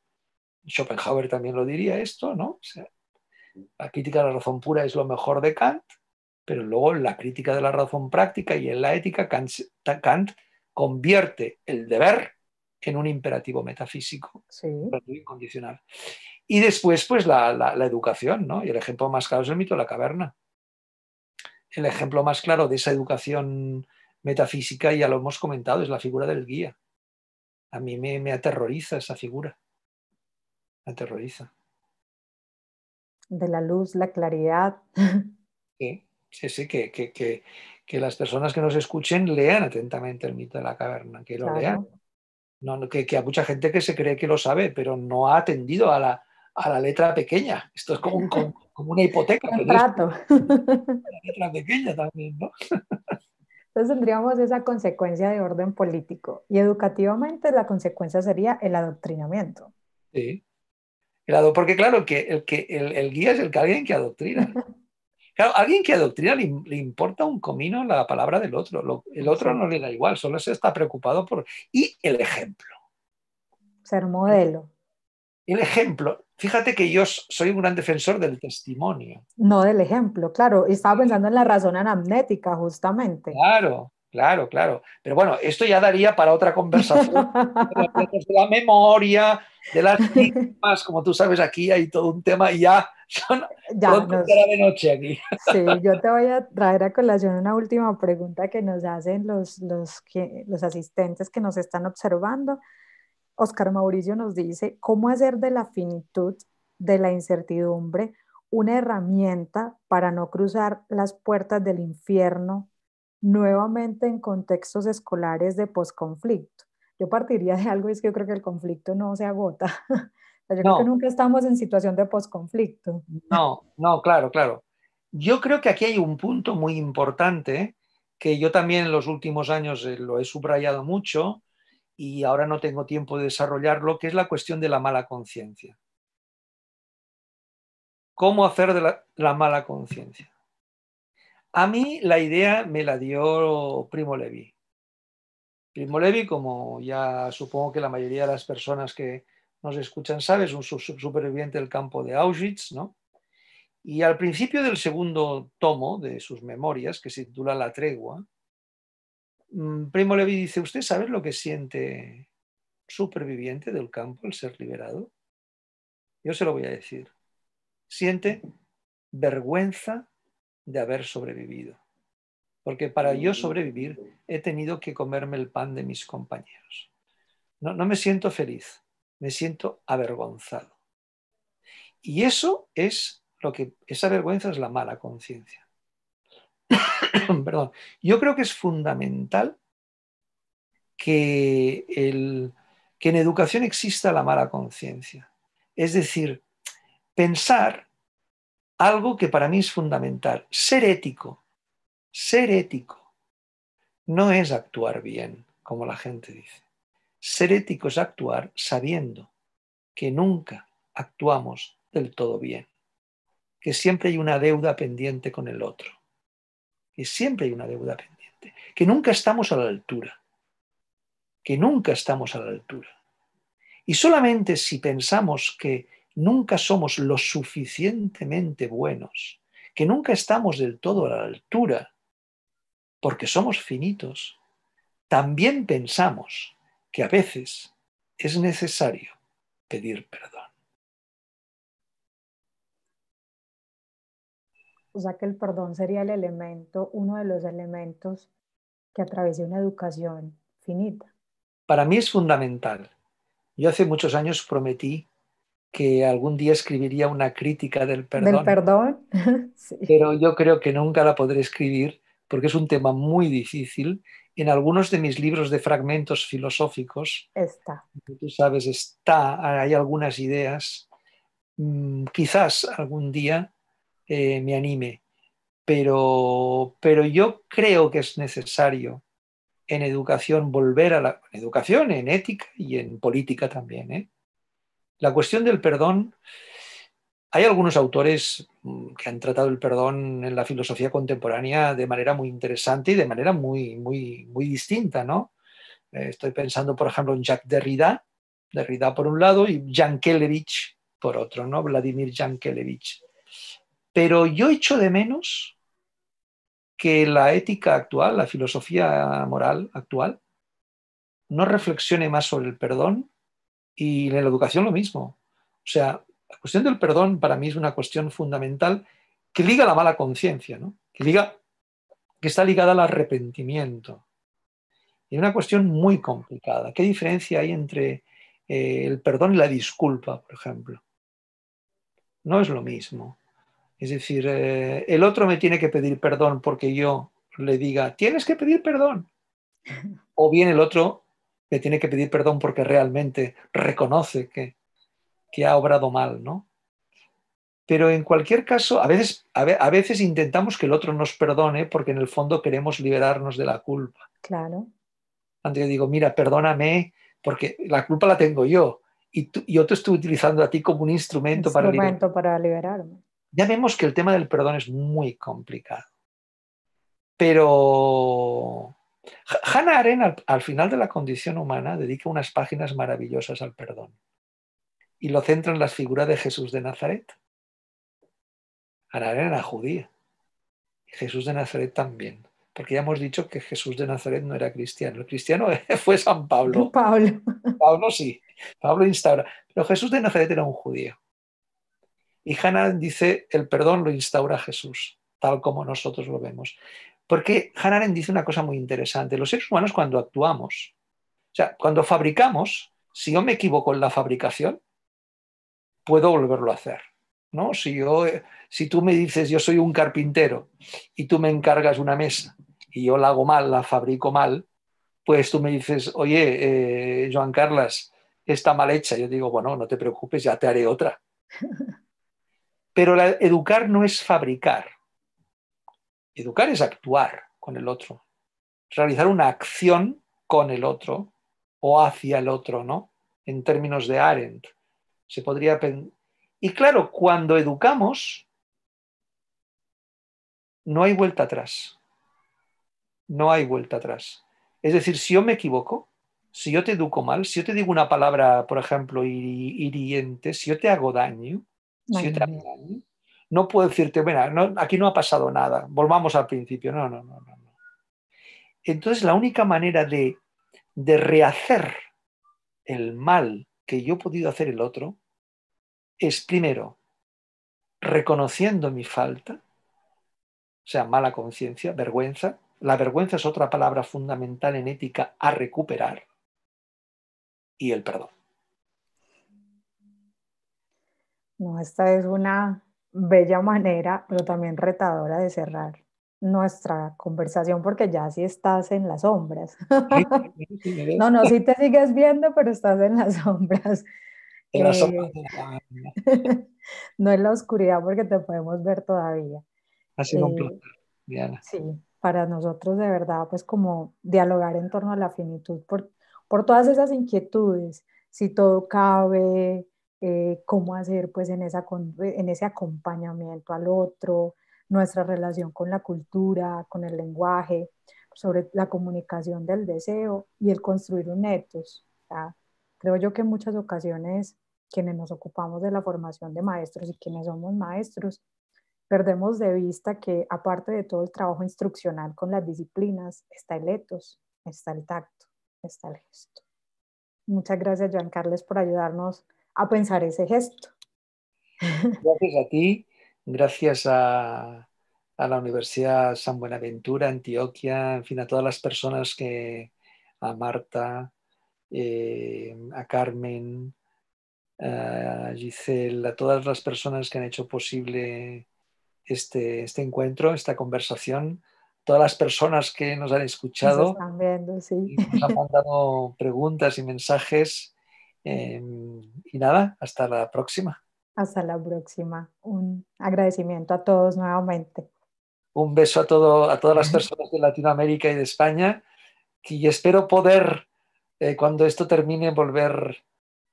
Schopenhauer también lo diría esto, ¿no? O sea, la crítica de la razón pura es lo mejor de Kant, pero luego la crítica de la razón práctica y en la ética, Kant, convierte el deber en un imperativo metafísico incondicional. Y después, pues, la, educación, ¿no? Y el ejemplo más claro es el mito de la caverna. El ejemplo más claro de esa educación metafísica, ya lo hemos comentado, es la figura del guía. A mí me aterroriza esa figura aterroriza. De la luz, la claridad. Sí, sí, que, que, las personas que nos escuchen lean atentamente el mito de la caverna, que lo lean. No, que, hay mucha gente que se cree que lo sabe, pero no ha atendido a la, a la letra pequeña. Esto es como, como una hipoteca. Un La letra pequeña también, ¿no? Entonces tendríamos esa consecuencia de orden político y educativamente la consecuencia sería el adoctrinamiento. Sí, porque claro, el, que, el, que, el, guía es el que alguien que adoctrina. Claro, alguien que adoctrina le, importa un comino la palabra del otro. el otro no le da igual, solo se está preocupado por. Y el ejemplo. Ser modelo. El ejemplo. Fíjate que yo soy un gran defensor del testimonio. No del ejemplo, claro. estaba pensando en la razón anamnética, justamente. Claro. Claro, claro. Pero bueno, esto ya daría para otra conversación de la memoria, de las víctimas, como tú sabes, aquí hay todo un tema y ya son de noche aquí. Sí, yo te voy a traer a colación una última pregunta que nos hacen los, los asistentes que nos están observando. Oscar Mauricio nos dice, ¿cómo hacer de la finitud, de la incertidumbre, una herramienta para no cruzar las puertas del infierno nuevamente en contextos escolares de posconflicto. Yo partiría de algo y es que yo creo que el conflicto no se agota. yo creo que nunca estamos en situación de posconflicto. No, no, claro, claro. Yo creo que aquí hay un punto muy importante que yo también en los últimos años eh, lo he subrayado mucho y ahora no tengo tiempo de desarrollarlo, que es la cuestión de la mala conciencia. ¿Cómo hacer de la mala conciencia? A mí la idea me la dio Primo Levi. Primo Levi, como ya supongo que la mayoría de las personas que nos escuchan saben, es un superviviente del campo de Auschwitz, ¿no? Y al principio del segundo tomo de sus memorias, que se titula La tregua, mm, Primo Levi dice, ¿usted sabe lo que siente superviviente del campo el ser liberado? Yo se lo voy a decir. Siente vergüenza de haber sobrevivido, porque para yo sobrevivir he tenido que comerme el pan de mis compañeros. No, me siento feliz, me siento avergonzado. Y eso es lo que, esa vergüenza es la mala conciencia. Perdón, yo creo que es fundamental que, que en educación exista la mala conciencia. Es decir, pensar algo que para mí es fundamental, ser ético, ser ético. No es actuar bien, como la gente dice. Ser ético es actuar sabiendo que nunca actuamos del todo bien, que siempre hay una deuda pendiente con el otro, que siempre hay una deuda pendiente, que nunca estamos a la altura, que nunca estamos a la altura. Y solamente si pensamos que nunca somos lo suficientemente buenos, que nunca estamos del todo a la altura, porque somos finitos, también pensamos que a veces es necesario pedir perdón. O sea que el perdón sería el elemento, uno de los elementos que atraviesa una educación finita. Para mí es fundamental. Yo hace muchos años prometí que algún día escribiría una crítica del perdón. Del perdón. Pero yo creo que nunca la podré escribir porque es un tema muy difícil. En algunos de mis libros de fragmentos filosóficos, está. tú sabes, está, hay algunas ideas. Mm, quizás algún día eh, me anime, pero, pero yo creo que es necesario en educación volver a la educación, en ética y en política también, ¿eh? La cuestión del perdón, hay algunos autores mm, que han tratado el perdón en la filosofía contemporánea de manera muy interesante y de manera muy, muy, muy distinta, ¿no? Eh, estoy pensando, por ejemplo, en Jacques Derrida, Derrida por un lado y Yankelevich por otro, ¿no? Vladimir Yankelevich. Pero yo echo de menos que la ética actual, la filosofía moral actual, no reflexione más sobre el perdón y en la educación lo mismo. O sea, la cuestión del perdón para mí es una cuestión fundamental que liga la mala conciencia, ¿no? que, liga, que está ligada al arrepentimiento. Y una cuestión muy complicada. ¿Qué diferencia hay entre eh, el perdón y la disculpa, por ejemplo? No es lo mismo. Es decir, eh, el otro me tiene que pedir perdón porque yo le diga, tienes que pedir perdón. O bien el otro le tiene que pedir perdón porque realmente reconoce que, que ha obrado mal, ¿no? Pero en cualquier caso, a veces, a veces intentamos que el otro nos perdone porque en el fondo queremos liberarnos de la culpa. Claro. Cuando yo digo, mira, perdóname porque la culpa la tengo yo y, yo te estoy utilizando a ti como un instrumento, para, para liberarme. Ya vemos que el tema del perdón es muy complicado. Pero Hannah Arendt, al, final de La condición humana, dedica unas páginas maravillosas al perdón y lo centra en las figuras de Jesús de Nazaret. Hannah Arendt era judía y Jesús de Nazaret también, porque ya hemos dicho que Jesús de Nazaret no era cristiano. El cristiano fue San Pablo. Pablo. Pablo sí, Pablo instaura. Pero Jesús de Nazaret era un judío. Y Hannah dice, el perdón lo instaura Jesús, tal como nosotros lo vemos. Porque Hannah dice una cosa muy interesante. Los seres humanos cuando actuamos, o sea, cuando fabricamos, si yo me equivoco en la fabricación, puedo volverlo a hacer. ¿no? Si, yo, si tú me dices, yo soy un carpintero y tú me encargas una mesa y yo la hago mal, la fabrico mal, pues tú me dices, oye, eh, Joan Carlas, está mal hecha. Yo digo, bueno, no te preocupes, ya te haré otra. Pero educar no es fabricar, Educar es actuar con el otro, realizar una acción con el otro o hacia el otro, ¿no? En términos de Arendt. Se podría y claro, cuando educamos, no hay vuelta atrás. No hay vuelta atrás. Es decir, si yo me equivoco, si yo te educo mal, si yo te digo una palabra, por ejemplo, hiriente, si yo te hago daño, si yo te hago daño, no puedo decirte, bueno, no, aquí no ha pasado nada, volvamos al principio. No, no, no, no. Entonces, la única manera de, de rehacer el mal que yo he podido hacer el otro es primero reconociendo mi falta, o sea, mala conciencia, vergüenza. La vergüenza es otra palabra fundamental en ética a recuperar y el perdón. No, esta es una bella manera, pero también retadora de cerrar nuestra conversación porque ya sí estás en las sombras. no, no, sí te sigues viendo, pero estás en las sombras. En las eh, sombras no en la oscuridad porque te podemos ver todavía. Ha sido un eh, placer, Diana. Sí, para nosotros de verdad, pues como dialogar en torno a la finitud por, por todas esas inquietudes, si todo cabe, eh, cómo hacer pues en, esa, eh, en ese acompañamiento al otro, nuestra relación con la cultura, con el lenguaje, sobre la comunicación del deseo y el construir un etos. Creo yo que en muchas ocasiones quienes nos ocupamos de la formación de maestros y quienes somos maestros, perdemos de vista que aparte de todo el trabajo instruccional con las disciplinas, está el ethos, está el tacto, está el gesto. Muchas gracias, Joan Carles, por ayudarnos a pensar ese gesto. Gracias a ti, gracias a, la Universidad San Buenaventura, Antioquia, en fin, a todas las personas que, a Marta, eh, a Carmen, a Giselle, a todas las personas que han hecho posible este, este encuentro, esta conversación, todas las personas que nos han escuchado, nos, y nos han mandado preguntas y mensajes. Em, y nada, hasta la próxima. Hasta la próxima. Un agradecimiento a todos nuevamente. Un beso a, todo, a todas las personas de Latinoamérica y de España y espero poder, eh, cuando esto termine, volver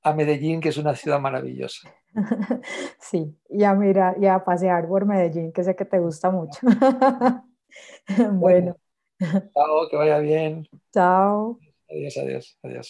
a Medellín, que es una ciudad maravillosa. Sí, ya mira, ya a pasear por Medellín, que sé que te gusta mucho. bueno. Chao, que vaya bien. Chao. Adiós, adiós, adiós.